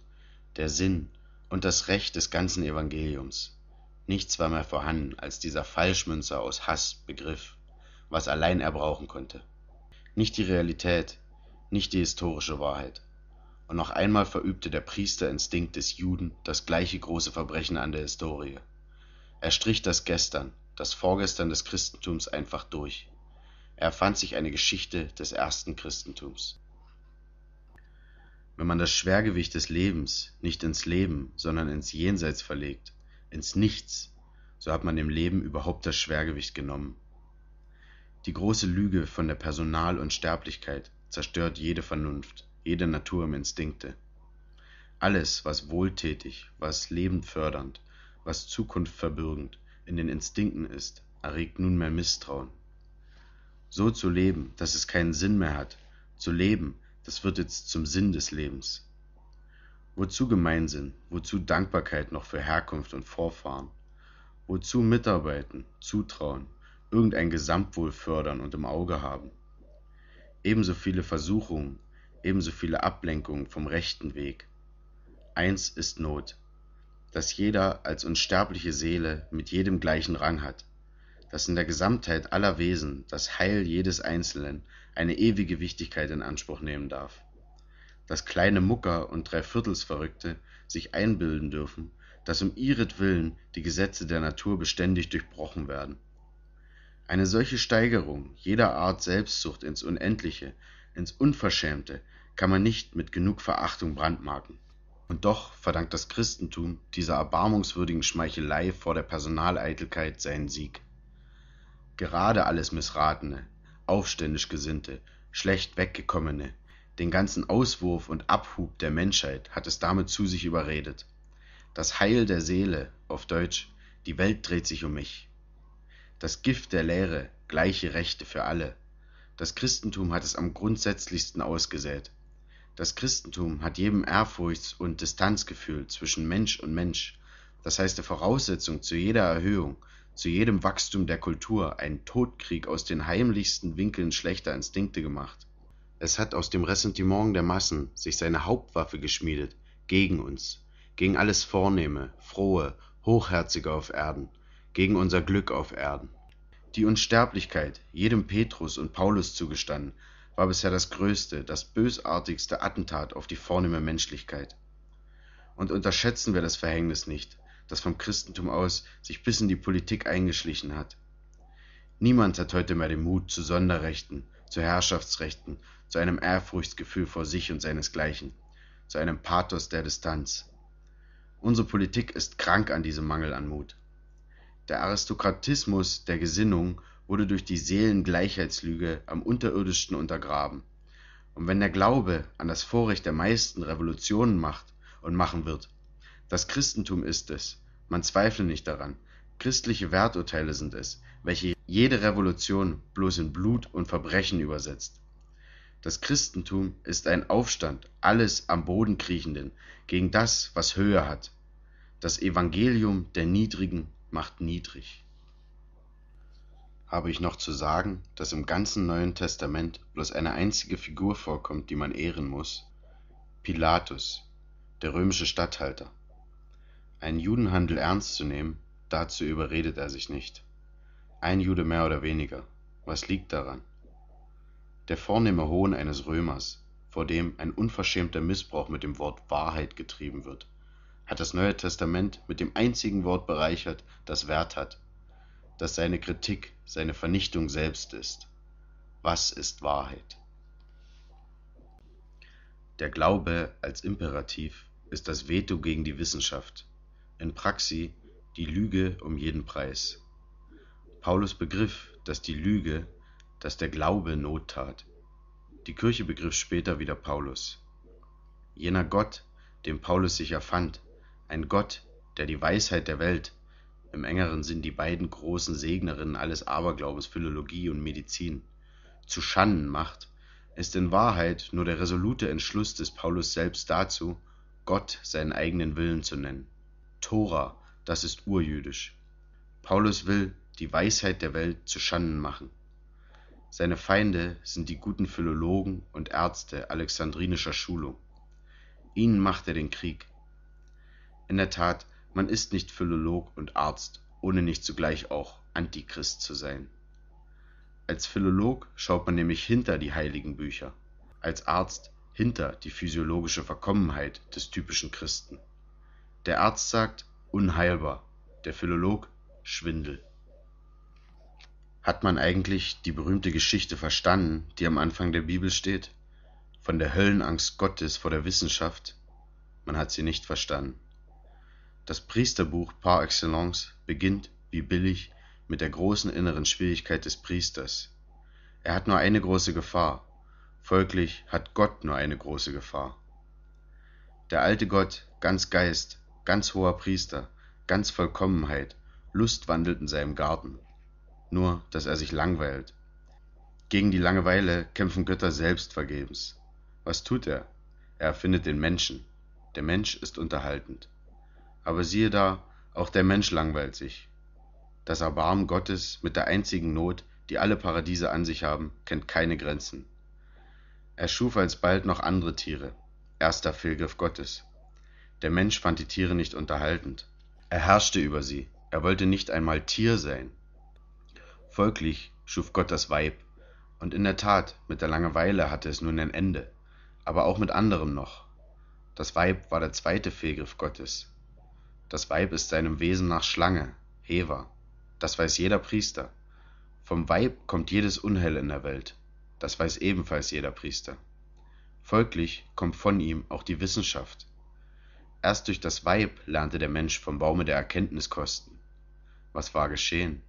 der Sinn und das Recht des ganzen Evangeliums. Nichts war mehr vorhanden, als dieser Falschmünzer aus Hass begriff, was allein er brauchen konnte. Nicht die Realität, nicht die historische Wahrheit und noch einmal verübte der priesterinstinkt des juden das gleiche große verbrechen an der historie er strich das gestern das vorgestern des christentums einfach durch er fand sich eine geschichte des ersten christentums wenn man das schwergewicht des lebens nicht ins leben sondern ins jenseits verlegt ins nichts so hat man dem leben überhaupt das schwergewicht genommen die große lüge von der personal und sterblichkeit zerstört jede vernunft jede Natur im Instinkte. Alles, was wohltätig, was lebendfördernd, was zukunftverbürgend in den Instinkten ist, erregt nunmehr Misstrauen. So zu leben, dass es keinen Sinn mehr hat, zu leben, das wird jetzt zum Sinn des Lebens. Wozu Gemeinsinn, wozu Dankbarkeit noch für Herkunft und Vorfahren? Wozu mitarbeiten, zutrauen, irgendein Gesamtwohl fördern und im Auge haben? Ebenso viele Versuchungen, ebenso viele Ablenkungen vom rechten Weg. Eins ist Not, dass jeder als unsterbliche Seele mit jedem gleichen Rang hat, dass in der Gesamtheit aller Wesen das Heil jedes Einzelnen eine ewige Wichtigkeit in Anspruch nehmen darf, dass kleine Mucker und Dreiviertelsverrückte sich einbilden dürfen, dass um ihretwillen die Gesetze der Natur beständig durchbrochen werden. Eine solche Steigerung jeder Art Selbstsucht ins Unendliche ins Unverschämte kann man nicht mit genug Verachtung brandmarken. Und doch verdankt das Christentum dieser erbarmungswürdigen Schmeichelei vor der Personaleitelkeit seinen Sieg. Gerade alles Missratene, aufständisch Gesinnte, schlecht weggekommene, den ganzen Auswurf und Abhub der Menschheit hat es damit zu sich überredet. Das Heil der Seele, auf Deutsch, die Welt dreht sich um mich. Das Gift der Lehre, gleiche Rechte für alle, das Christentum hat es am grundsätzlichsten ausgesät. Das Christentum hat jedem Ehrfurchts- und Distanzgefühl zwischen Mensch und Mensch, das heißt der Voraussetzung zu jeder Erhöhung, zu jedem Wachstum der Kultur, einen Todkrieg aus den heimlichsten Winkeln schlechter Instinkte gemacht. Es hat aus dem Ressentiment der Massen sich seine Hauptwaffe geschmiedet, gegen uns, gegen alles Vornehme, Frohe, Hochherzige auf Erden, gegen unser Glück auf Erden. Die Unsterblichkeit, jedem Petrus und Paulus zugestanden, war bisher das größte, das bösartigste Attentat auf die vornehme Menschlichkeit. Und unterschätzen wir das Verhängnis nicht, das vom Christentum aus sich bis in die Politik eingeschlichen hat. Niemand hat heute mehr den Mut zu Sonderrechten, zu Herrschaftsrechten, zu einem Ehrfurchtsgefühl vor sich und seinesgleichen, zu einem Pathos der Distanz. Unsere Politik ist krank an diesem Mangel an Mut. Der Aristokratismus der Gesinnung wurde durch die Seelengleichheitslüge am unterirdischsten untergraben. Und wenn der Glaube an das Vorrecht der meisten Revolutionen macht und machen wird, das Christentum ist es, man zweifle nicht daran, christliche Werturteile sind es, welche jede Revolution bloß in Blut und Verbrechen übersetzt. Das Christentum ist ein Aufstand alles am Boden kriechenden gegen das, was Höhe hat, das Evangelium der niedrigen macht niedrig. Habe ich noch zu sagen, dass im ganzen Neuen Testament bloß eine einzige Figur vorkommt, die man ehren muss? Pilatus, der römische Statthalter. Einen Judenhandel ernst zu nehmen, dazu überredet er sich nicht. Ein Jude mehr oder weniger. Was liegt daran? Der vornehme Hohn eines Römers, vor dem ein unverschämter Missbrauch mit dem Wort Wahrheit getrieben wird, hat das Neue Testament mit dem einzigen Wort bereichert, das Wert hat, das seine Kritik, seine Vernichtung selbst ist. Was ist Wahrheit? Der Glaube als Imperativ ist das Veto gegen die Wissenschaft, in Praxi die Lüge um jeden Preis. Paulus begriff, dass die Lüge, dass der Glaube Not tat. Die Kirche begriff später wieder Paulus. Jener Gott, dem Paulus sich erfand, ein Gott, der die Weisheit der Welt, im engeren Sinn die beiden großen Segnerinnen alles Aberglaubens, Philologie und Medizin, zu Schanden macht, ist in Wahrheit nur der resolute Entschluss des Paulus selbst dazu, Gott seinen eigenen Willen zu nennen. Tora, das ist urjüdisch. Paulus will die Weisheit der Welt zu Schanden machen. Seine Feinde sind die guten Philologen und Ärzte alexandrinischer Schulung. Ihnen macht er den Krieg, in der Tat, man ist nicht Philolog und Arzt, ohne nicht zugleich auch Antichrist zu sein. Als Philolog schaut man nämlich hinter die heiligen Bücher, als Arzt hinter die physiologische Verkommenheit des typischen Christen. Der Arzt sagt unheilbar, der Philolog Schwindel. Hat man eigentlich die berühmte Geschichte verstanden, die am Anfang der Bibel steht? Von der Höllenangst Gottes vor der Wissenschaft? Man hat sie nicht verstanden. Das Priesterbuch par excellence beginnt, wie billig, mit der großen inneren Schwierigkeit des Priesters. Er hat nur eine große Gefahr, folglich hat Gott nur eine große Gefahr. Der alte Gott, ganz Geist, ganz hoher Priester, ganz Vollkommenheit, Lust wandelt in seinem Garten, nur dass er sich langweilt. Gegen die Langeweile kämpfen Götter selbst vergebens. Was tut er? Er erfindet den Menschen. Der Mensch ist unterhaltend. Aber siehe da, auch der Mensch langweilt sich. Das Erbarmen Gottes mit der einzigen Not, die alle Paradiese an sich haben, kennt keine Grenzen. Er schuf alsbald noch andere Tiere, erster Fehlgriff Gottes. Der Mensch fand die Tiere nicht unterhaltend. Er herrschte über sie, er wollte nicht einmal Tier sein. Folglich schuf Gott das Weib, und in der Tat, mit der Langeweile hatte es nun ein Ende, aber auch mit anderem noch. Das Weib war der zweite Fehlgriff Gottes. Das Weib ist seinem Wesen nach Schlange, Eva. Das weiß jeder Priester. Vom Weib kommt jedes Unheil in der Welt. Das weiß ebenfalls jeder Priester. Folglich kommt von ihm auch die Wissenschaft. Erst durch das Weib lernte der Mensch vom Baume der Erkenntnis kosten. Was war geschehen?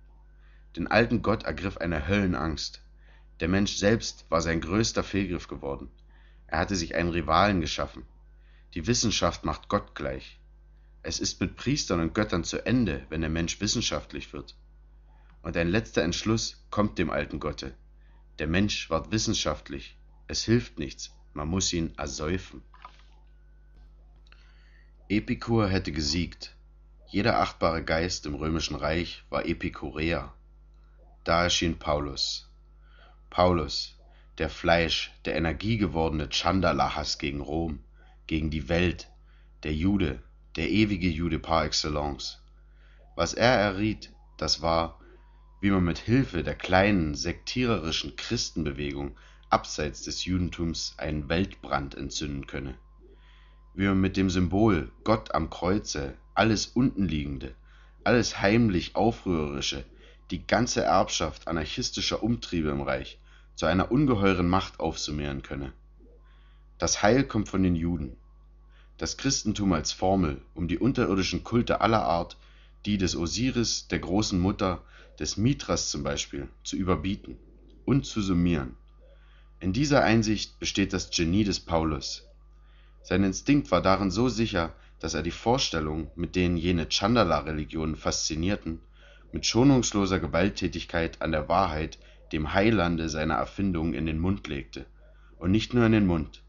Den alten Gott ergriff eine Höllenangst. Der Mensch selbst war sein größter Fehlgriff geworden. Er hatte sich einen Rivalen geschaffen. Die Wissenschaft macht Gott gleich. Es ist mit Priestern und Göttern zu Ende, wenn der Mensch wissenschaftlich wird. Und ein letzter Entschluss kommt dem alten Gotte. Der Mensch ward wissenschaftlich. Es hilft nichts, man muss ihn ersäufen. Epikur hätte gesiegt. Jeder achtbare Geist im römischen Reich war Epikureer. Da erschien Paulus. Paulus, der Fleisch, der Energie gewordene Chandala-Hass gegen Rom, gegen die Welt, der Jude, der ewige Jude par excellence. Was er erriet, das war, wie man mit Hilfe der kleinen, sektiererischen Christenbewegung abseits des Judentums einen Weltbrand entzünden könne. Wie man mit dem Symbol Gott am Kreuze alles Untenliegende, alles heimlich Aufrührerische, die ganze Erbschaft anarchistischer Umtriebe im Reich zu einer ungeheuren Macht aufsummieren könne. Das Heil kommt von den Juden, das Christentum als Formel, um die unterirdischen Kulte aller Art, die des Osiris, der Großen Mutter, des Mithras Beispiel, zu überbieten und zu summieren. In dieser Einsicht besteht das Genie des Paulus. Sein Instinkt war darin so sicher, dass er die Vorstellungen, mit denen jene Chandala-Religionen faszinierten, mit schonungsloser Gewalttätigkeit an der Wahrheit, dem Heilande seiner Erfindung in den Mund legte. Und nicht nur in den Mund.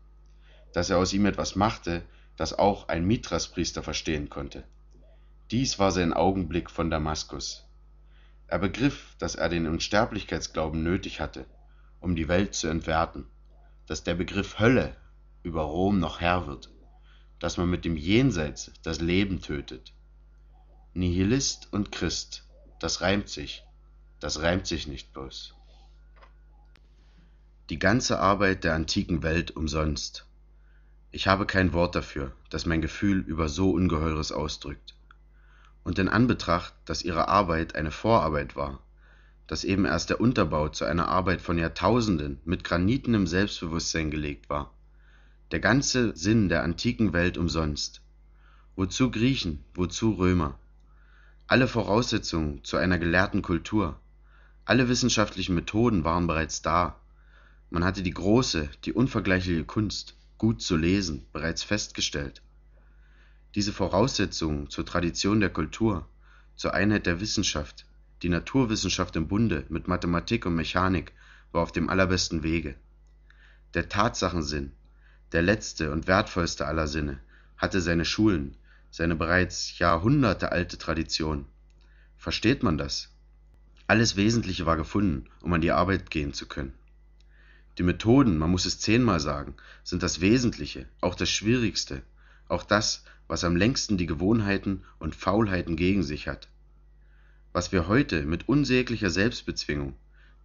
Dass er aus ihm etwas machte, das auch ein Mithraspriester verstehen konnte. Dies war sein Augenblick von Damaskus. Er begriff, dass er den Unsterblichkeitsglauben nötig hatte, um die Welt zu entwerten, dass der Begriff Hölle über Rom noch Herr wird, dass man mit dem Jenseits das Leben tötet. Nihilist und Christ, das reimt sich, das reimt sich nicht bloß. Die ganze Arbeit der antiken Welt umsonst. Ich habe kein Wort dafür, das mein Gefühl über so Ungeheures ausdrückt. Und in Anbetracht, dass ihre Arbeit eine Vorarbeit war, dass eben erst der Unterbau zu einer Arbeit von Jahrtausenden mit granitenem Selbstbewusstsein gelegt war, der ganze Sinn der antiken Welt umsonst. Wozu Griechen, wozu Römer? Alle Voraussetzungen zu einer gelehrten Kultur, alle wissenschaftlichen Methoden waren bereits da. Man hatte die große, die unvergleichliche Kunst, gut zu lesen, bereits festgestellt. Diese Voraussetzungen zur Tradition der Kultur, zur Einheit der Wissenschaft, die Naturwissenschaft im Bunde mit Mathematik und Mechanik war auf dem allerbesten Wege. Der Tatsachensinn, der letzte und wertvollste aller Sinne, hatte seine Schulen, seine bereits Jahrhunderte alte Tradition. Versteht man das? Alles Wesentliche war gefunden, um an die Arbeit gehen zu können. Die Methoden, man muss es zehnmal sagen, sind das Wesentliche, auch das Schwierigste, auch das, was am längsten die Gewohnheiten und Faulheiten gegen sich hat. Was wir heute mit unsäglicher Selbstbezwingung,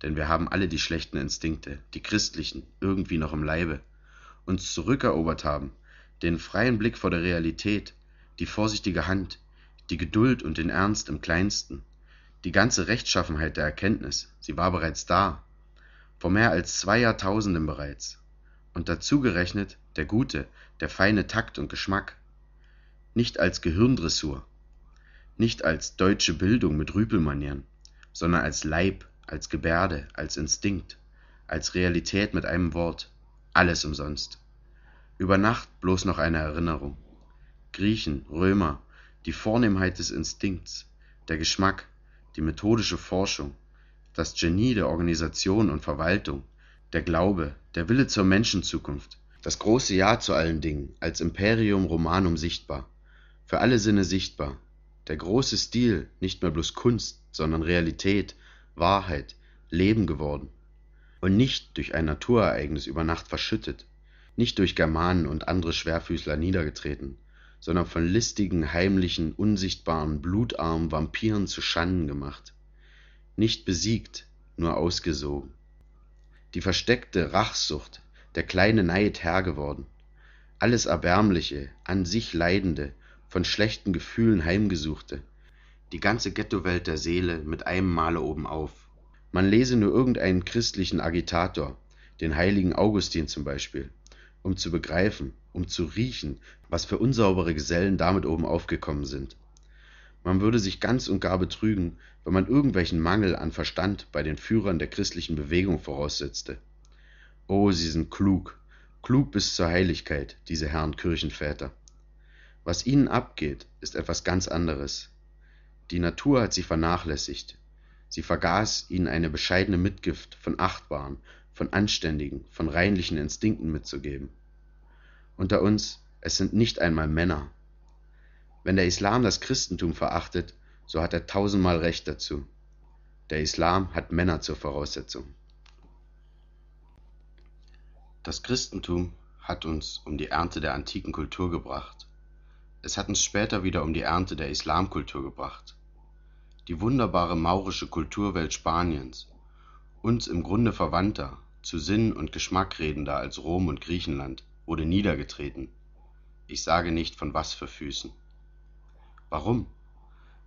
denn wir haben alle die schlechten Instinkte, die christlichen, irgendwie noch im Leibe, uns zurückerobert haben, den freien Blick vor der Realität, die vorsichtige Hand, die Geduld und den Ernst im kleinsten, die ganze Rechtschaffenheit der Erkenntnis, sie war bereits da, vor mehr als zwei Jahrtausenden bereits, und dazu gerechnet der gute, der feine Takt und Geschmack. Nicht als Gehirndressur, nicht als deutsche Bildung mit Rüpelmanieren, sondern als Leib, als Gebärde, als Instinkt, als Realität mit einem Wort, alles umsonst. Über Nacht bloß noch eine Erinnerung. Griechen, Römer, die Vornehmheit des Instinkts, der Geschmack, die methodische Forschung, das Genie der Organisation und Verwaltung, der Glaube, der Wille zur Menschenzukunft, das große Ja zu allen Dingen, als Imperium Romanum sichtbar, für alle Sinne sichtbar, der große Stil, nicht mehr bloß Kunst, sondern Realität, Wahrheit, Leben geworden. Und nicht durch ein Naturereignis über Nacht verschüttet, nicht durch Germanen und andere Schwerfüßler niedergetreten, sondern von listigen, heimlichen, unsichtbaren, blutarmen Vampiren zu Schanden gemacht nicht besiegt, nur ausgesogen. Die versteckte Rachsucht, der kleine Neid Herr geworden. Alles Erbärmliche, an sich Leidende, von schlechten Gefühlen Heimgesuchte. Die ganze Ghettowelt der Seele mit einem Male obenauf. Man lese nur irgendeinen christlichen Agitator, den heiligen Augustin zum Beispiel, um zu begreifen, um zu riechen, was für unsaubere Gesellen damit oben aufgekommen sind. Man würde sich ganz und gar betrügen, wenn man irgendwelchen Mangel an Verstand bei den Führern der christlichen Bewegung voraussetzte. Oh, sie sind klug, klug bis zur Heiligkeit, diese Herren Kirchenväter. Was ihnen abgeht, ist etwas ganz anderes. Die Natur hat sie vernachlässigt. Sie vergaß, ihnen eine bescheidene Mitgift von achtbaren, von anständigen, von reinlichen Instinkten mitzugeben. Unter uns, es sind nicht einmal Männer, wenn der Islam das Christentum verachtet, so hat er tausendmal Recht dazu. Der Islam hat Männer zur Voraussetzung. Das Christentum hat uns um die Ernte der antiken Kultur gebracht. Es hat uns später wieder um die Ernte der Islamkultur gebracht. Die wunderbare maurische Kulturwelt Spaniens, uns im Grunde verwandter, zu Sinn und Geschmack redender als Rom und Griechenland, wurde niedergetreten. Ich sage nicht von was für Füßen. Warum?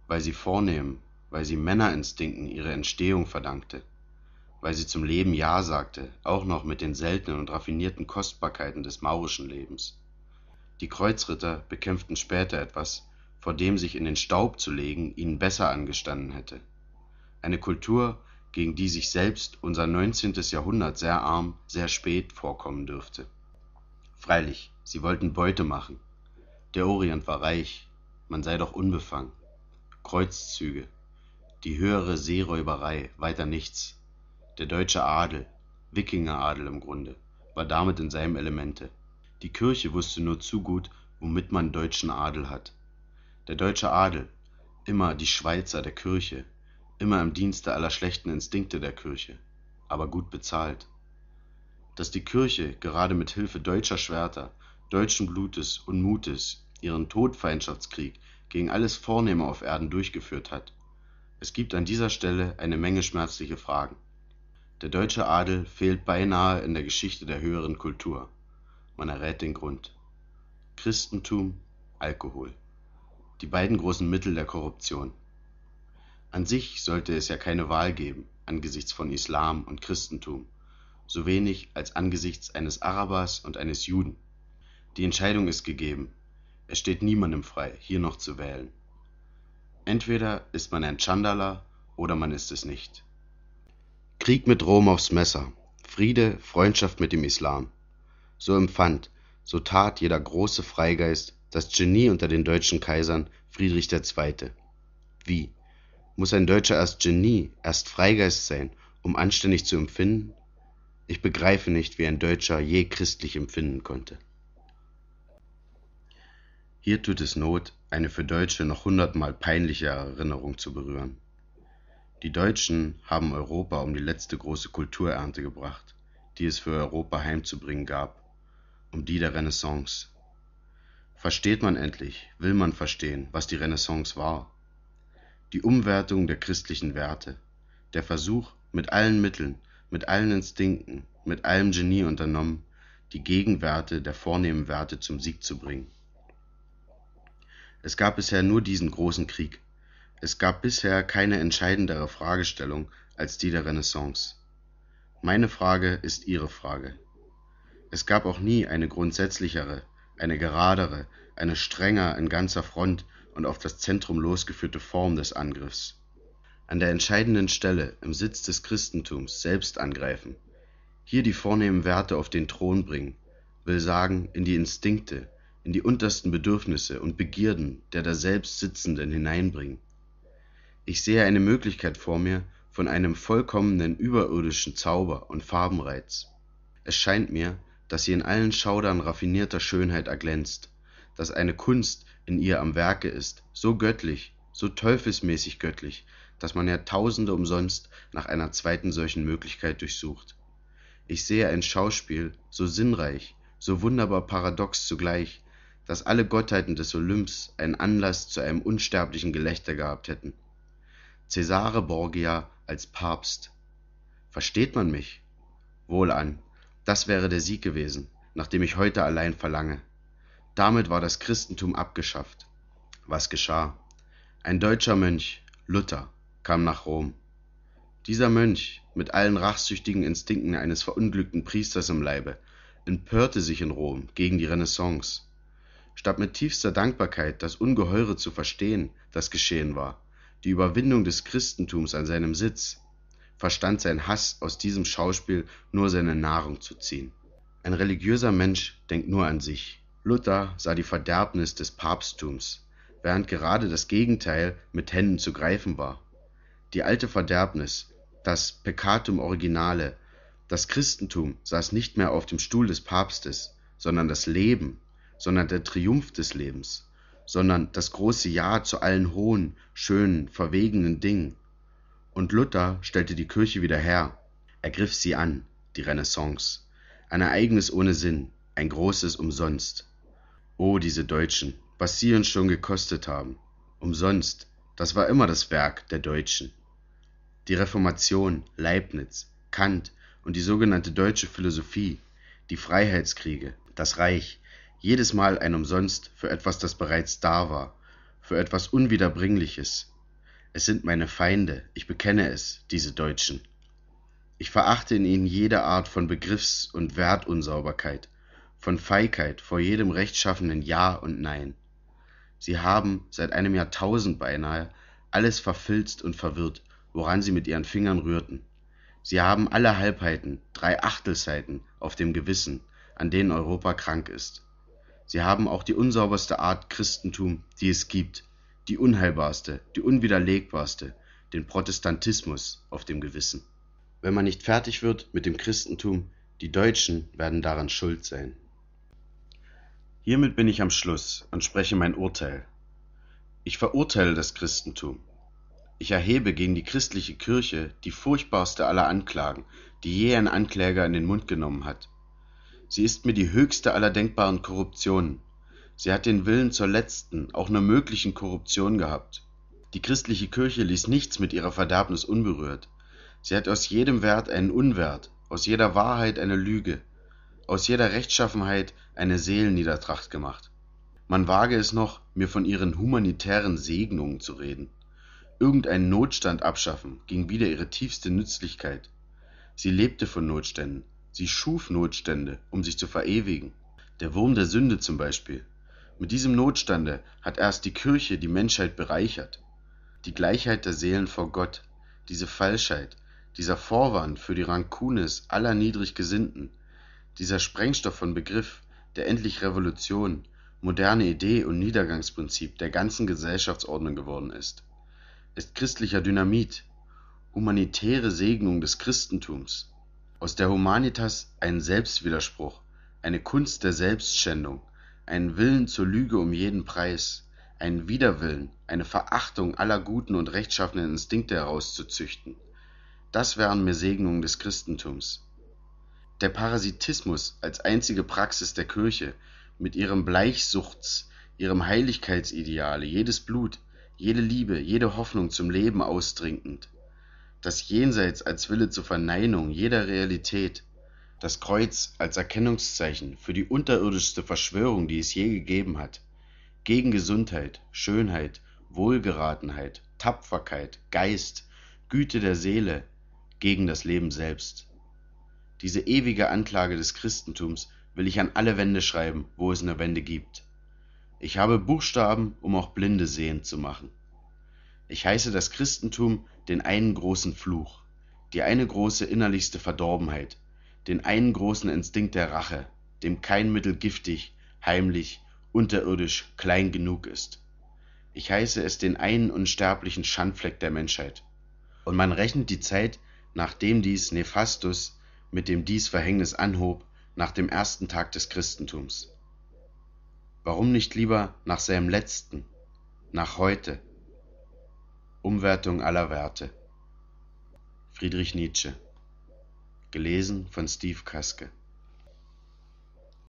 Weil sie Vornehmen, weil sie Männerinstinkten ihre Entstehung verdankte, weil sie zum Leben Ja sagte, auch noch mit den seltenen und raffinierten Kostbarkeiten des maurischen Lebens. Die Kreuzritter bekämpften später etwas, vor dem sich in den Staub zu legen ihnen besser angestanden hätte. Eine Kultur, gegen die sich selbst unser 19. Jahrhundert sehr arm, sehr spät vorkommen dürfte. Freilich, sie wollten Beute machen. Der Orient war reich, man sei doch unbefangen. Kreuzzüge, die höhere Seeräuberei, weiter nichts. Der deutsche Adel, Wikingeradel im Grunde, war damit in seinem Elemente. Die Kirche wusste nur zu gut, womit man deutschen Adel hat. Der deutsche Adel, immer die Schweizer der Kirche, immer im Dienste aller schlechten Instinkte der Kirche, aber gut bezahlt. Dass die Kirche gerade mit Hilfe deutscher Schwerter, deutschen Blutes und Mutes ihren Todfeindschaftskrieg gegen alles Vornehme auf Erden durchgeführt hat. Es gibt an dieser Stelle eine Menge schmerzliche Fragen. Der deutsche Adel fehlt beinahe in der Geschichte der höheren Kultur. Man errät den Grund. Christentum, Alkohol. Die beiden großen Mittel der Korruption. An sich sollte es ja keine Wahl geben angesichts von Islam und Christentum, so wenig als angesichts eines Arabers und eines Juden. Die Entscheidung ist gegeben, es steht niemandem frei, hier noch zu wählen. Entweder ist man ein Chandala oder man ist es nicht. Krieg mit Rom aufs Messer, Friede, Freundschaft mit dem Islam. So empfand, so tat jeder große Freigeist, das Genie unter den deutschen Kaisern Friedrich II. Wie? Muss ein Deutscher erst Genie, erst Freigeist sein, um anständig zu empfinden? Ich begreife nicht, wie ein Deutscher je christlich empfinden konnte. Hier tut es Not, eine für Deutsche noch hundertmal peinlichere Erinnerung zu berühren. Die Deutschen haben Europa um die letzte große Kulturernte gebracht, die es für Europa heimzubringen gab, um die der Renaissance. Versteht man endlich, will man verstehen, was die Renaissance war. Die Umwertung der christlichen Werte, der Versuch, mit allen Mitteln, mit allen Instinkten, mit allem Genie unternommen, die Gegenwerte der vornehmen Werte zum Sieg zu bringen. Es gab bisher nur diesen großen Krieg. Es gab bisher keine entscheidendere Fragestellung als die der Renaissance. Meine Frage ist Ihre Frage. Es gab auch nie eine grundsätzlichere, eine geradere, eine strenger in ganzer Front und auf das Zentrum losgeführte Form des Angriffs. An der entscheidenden Stelle im Sitz des Christentums selbst angreifen, hier die vornehmen Werte auf den Thron bringen, will sagen in die Instinkte, in die untersten Bedürfnisse und Begierden der daselbst Sitzenden hineinbringen. Ich sehe eine Möglichkeit vor mir von einem vollkommenen überirdischen Zauber und Farbenreiz. Es scheint mir, dass sie in allen Schaudern raffinierter Schönheit erglänzt, dass eine Kunst in ihr am Werke ist, so göttlich, so teufelsmäßig göttlich, dass man Jahrtausende umsonst nach einer zweiten solchen Möglichkeit durchsucht. Ich sehe ein Schauspiel, so sinnreich, so wunderbar paradox zugleich, dass alle Gottheiten des Olymps einen Anlass zu einem unsterblichen Gelächter gehabt hätten. Cesare Borgia als Papst. Versteht man mich? Wohlan, das wäre der Sieg gewesen, nach dem ich heute allein verlange. Damit war das Christentum abgeschafft. Was geschah? Ein deutscher Mönch, Luther, kam nach Rom. Dieser Mönch, mit allen rachsüchtigen Instinkten eines verunglückten Priesters im Leibe, empörte sich in Rom gegen die Renaissance statt mit tiefster Dankbarkeit das Ungeheure zu verstehen, das geschehen war, die Überwindung des Christentums an seinem Sitz, verstand sein Hass aus diesem Schauspiel nur seine Nahrung zu ziehen. Ein religiöser Mensch denkt nur an sich. Luther sah die Verderbnis des Papsttums, während gerade das Gegenteil mit Händen zu greifen war. Die alte Verderbnis, das Peccatum Originale, das Christentum saß nicht mehr auf dem Stuhl des Papstes, sondern das Leben sondern der Triumph des Lebens, sondern das große Ja zu allen hohen, schönen, verwegenen Dingen. Und Luther stellte die Kirche wieder her, ergriff sie an, die Renaissance. Ein Ereignis ohne Sinn, ein großes umsonst. Oh, diese Deutschen, was sie uns schon gekostet haben. Umsonst, das war immer das Werk der Deutschen. Die Reformation, Leibniz, Kant und die sogenannte deutsche Philosophie, die Freiheitskriege, das Reich, jedes Mal ein Umsonst für etwas, das bereits da war, für etwas Unwiederbringliches. Es sind meine Feinde, ich bekenne es, diese Deutschen. Ich verachte in ihnen jede Art von Begriffs- und Wertunsauberkeit, von Feigheit vor jedem rechtschaffenen Ja und Nein. Sie haben, seit einem Jahrtausend beinahe, alles verfilzt und verwirrt, woran sie mit ihren Fingern rührten. Sie haben alle Halbheiten, drei Achtelseiten auf dem Gewissen, an denen Europa krank ist. Sie haben auch die unsauberste Art Christentum, die es gibt, die unheilbarste, die unwiderlegbarste, den Protestantismus auf dem Gewissen. Wenn man nicht fertig wird mit dem Christentum, die Deutschen werden daran schuld sein. Hiermit bin ich am Schluss und spreche mein Urteil. Ich verurteile das Christentum. Ich erhebe gegen die christliche Kirche die furchtbarste aller Anklagen, die je ein Ankläger in den Mund genommen hat. Sie ist mir die höchste aller denkbaren Korruptionen. Sie hat den Willen zur letzten, auch nur möglichen Korruption gehabt. Die christliche Kirche ließ nichts mit ihrer Verderbnis unberührt. Sie hat aus jedem Wert einen Unwert, aus jeder Wahrheit eine Lüge, aus jeder Rechtschaffenheit eine Seelenniedertracht gemacht. Man wage es noch, mir von ihren humanitären Segnungen zu reden. Irgendeinen Notstand abschaffen ging wieder ihre tiefste Nützlichkeit. Sie lebte von Notständen, Sie schuf Notstände, um sich zu verewigen. Der Wurm der Sünde zum Beispiel. Mit diesem Notstande hat erst die Kirche die Menschheit bereichert. Die Gleichheit der Seelen vor Gott, diese Falschheit, dieser Vorwand für die Rancunes aller Niedriggesinnten, dieser Sprengstoff von Begriff, der endlich Revolution, moderne Idee und Niedergangsprinzip der ganzen Gesellschaftsordnung geworden ist, ist christlicher Dynamit, humanitäre Segnung des Christentums, aus der Humanitas ein Selbstwiderspruch, eine Kunst der Selbstschändung, ein Willen zur Lüge um jeden Preis, ein Widerwillen, eine Verachtung aller guten und rechtschaffenen Instinkte herauszuzüchten. Das wären mir Segnungen des Christentums. Der Parasitismus als einzige Praxis der Kirche, mit ihrem Bleichsuchts, ihrem Heiligkeitsideale, jedes Blut, jede Liebe, jede Hoffnung zum Leben austrinkend, das Jenseits als Wille zur Verneinung jeder Realität, das Kreuz als Erkennungszeichen für die unterirdischste Verschwörung, die es je gegeben hat, gegen Gesundheit, Schönheit, Wohlgeratenheit, Tapferkeit, Geist, Güte der Seele, gegen das Leben selbst. Diese ewige Anklage des Christentums will ich an alle Wände schreiben, wo es eine Wende gibt. Ich habe Buchstaben, um auch Blinde sehend zu machen. Ich heiße das Christentum den einen großen Fluch, die eine große innerlichste Verdorbenheit, den einen großen Instinkt der Rache, dem kein Mittel giftig, heimlich, unterirdisch, klein genug ist. Ich heiße es den einen unsterblichen Schandfleck der Menschheit. Und man rechnet die Zeit, nachdem dies Nefastus, mit dem dies Verhängnis anhob, nach dem ersten Tag des Christentums. Warum nicht lieber nach seinem letzten, nach heute, Umwertung aller Werte. Friedrich Nietzsche. Gelesen von Steve Kaske.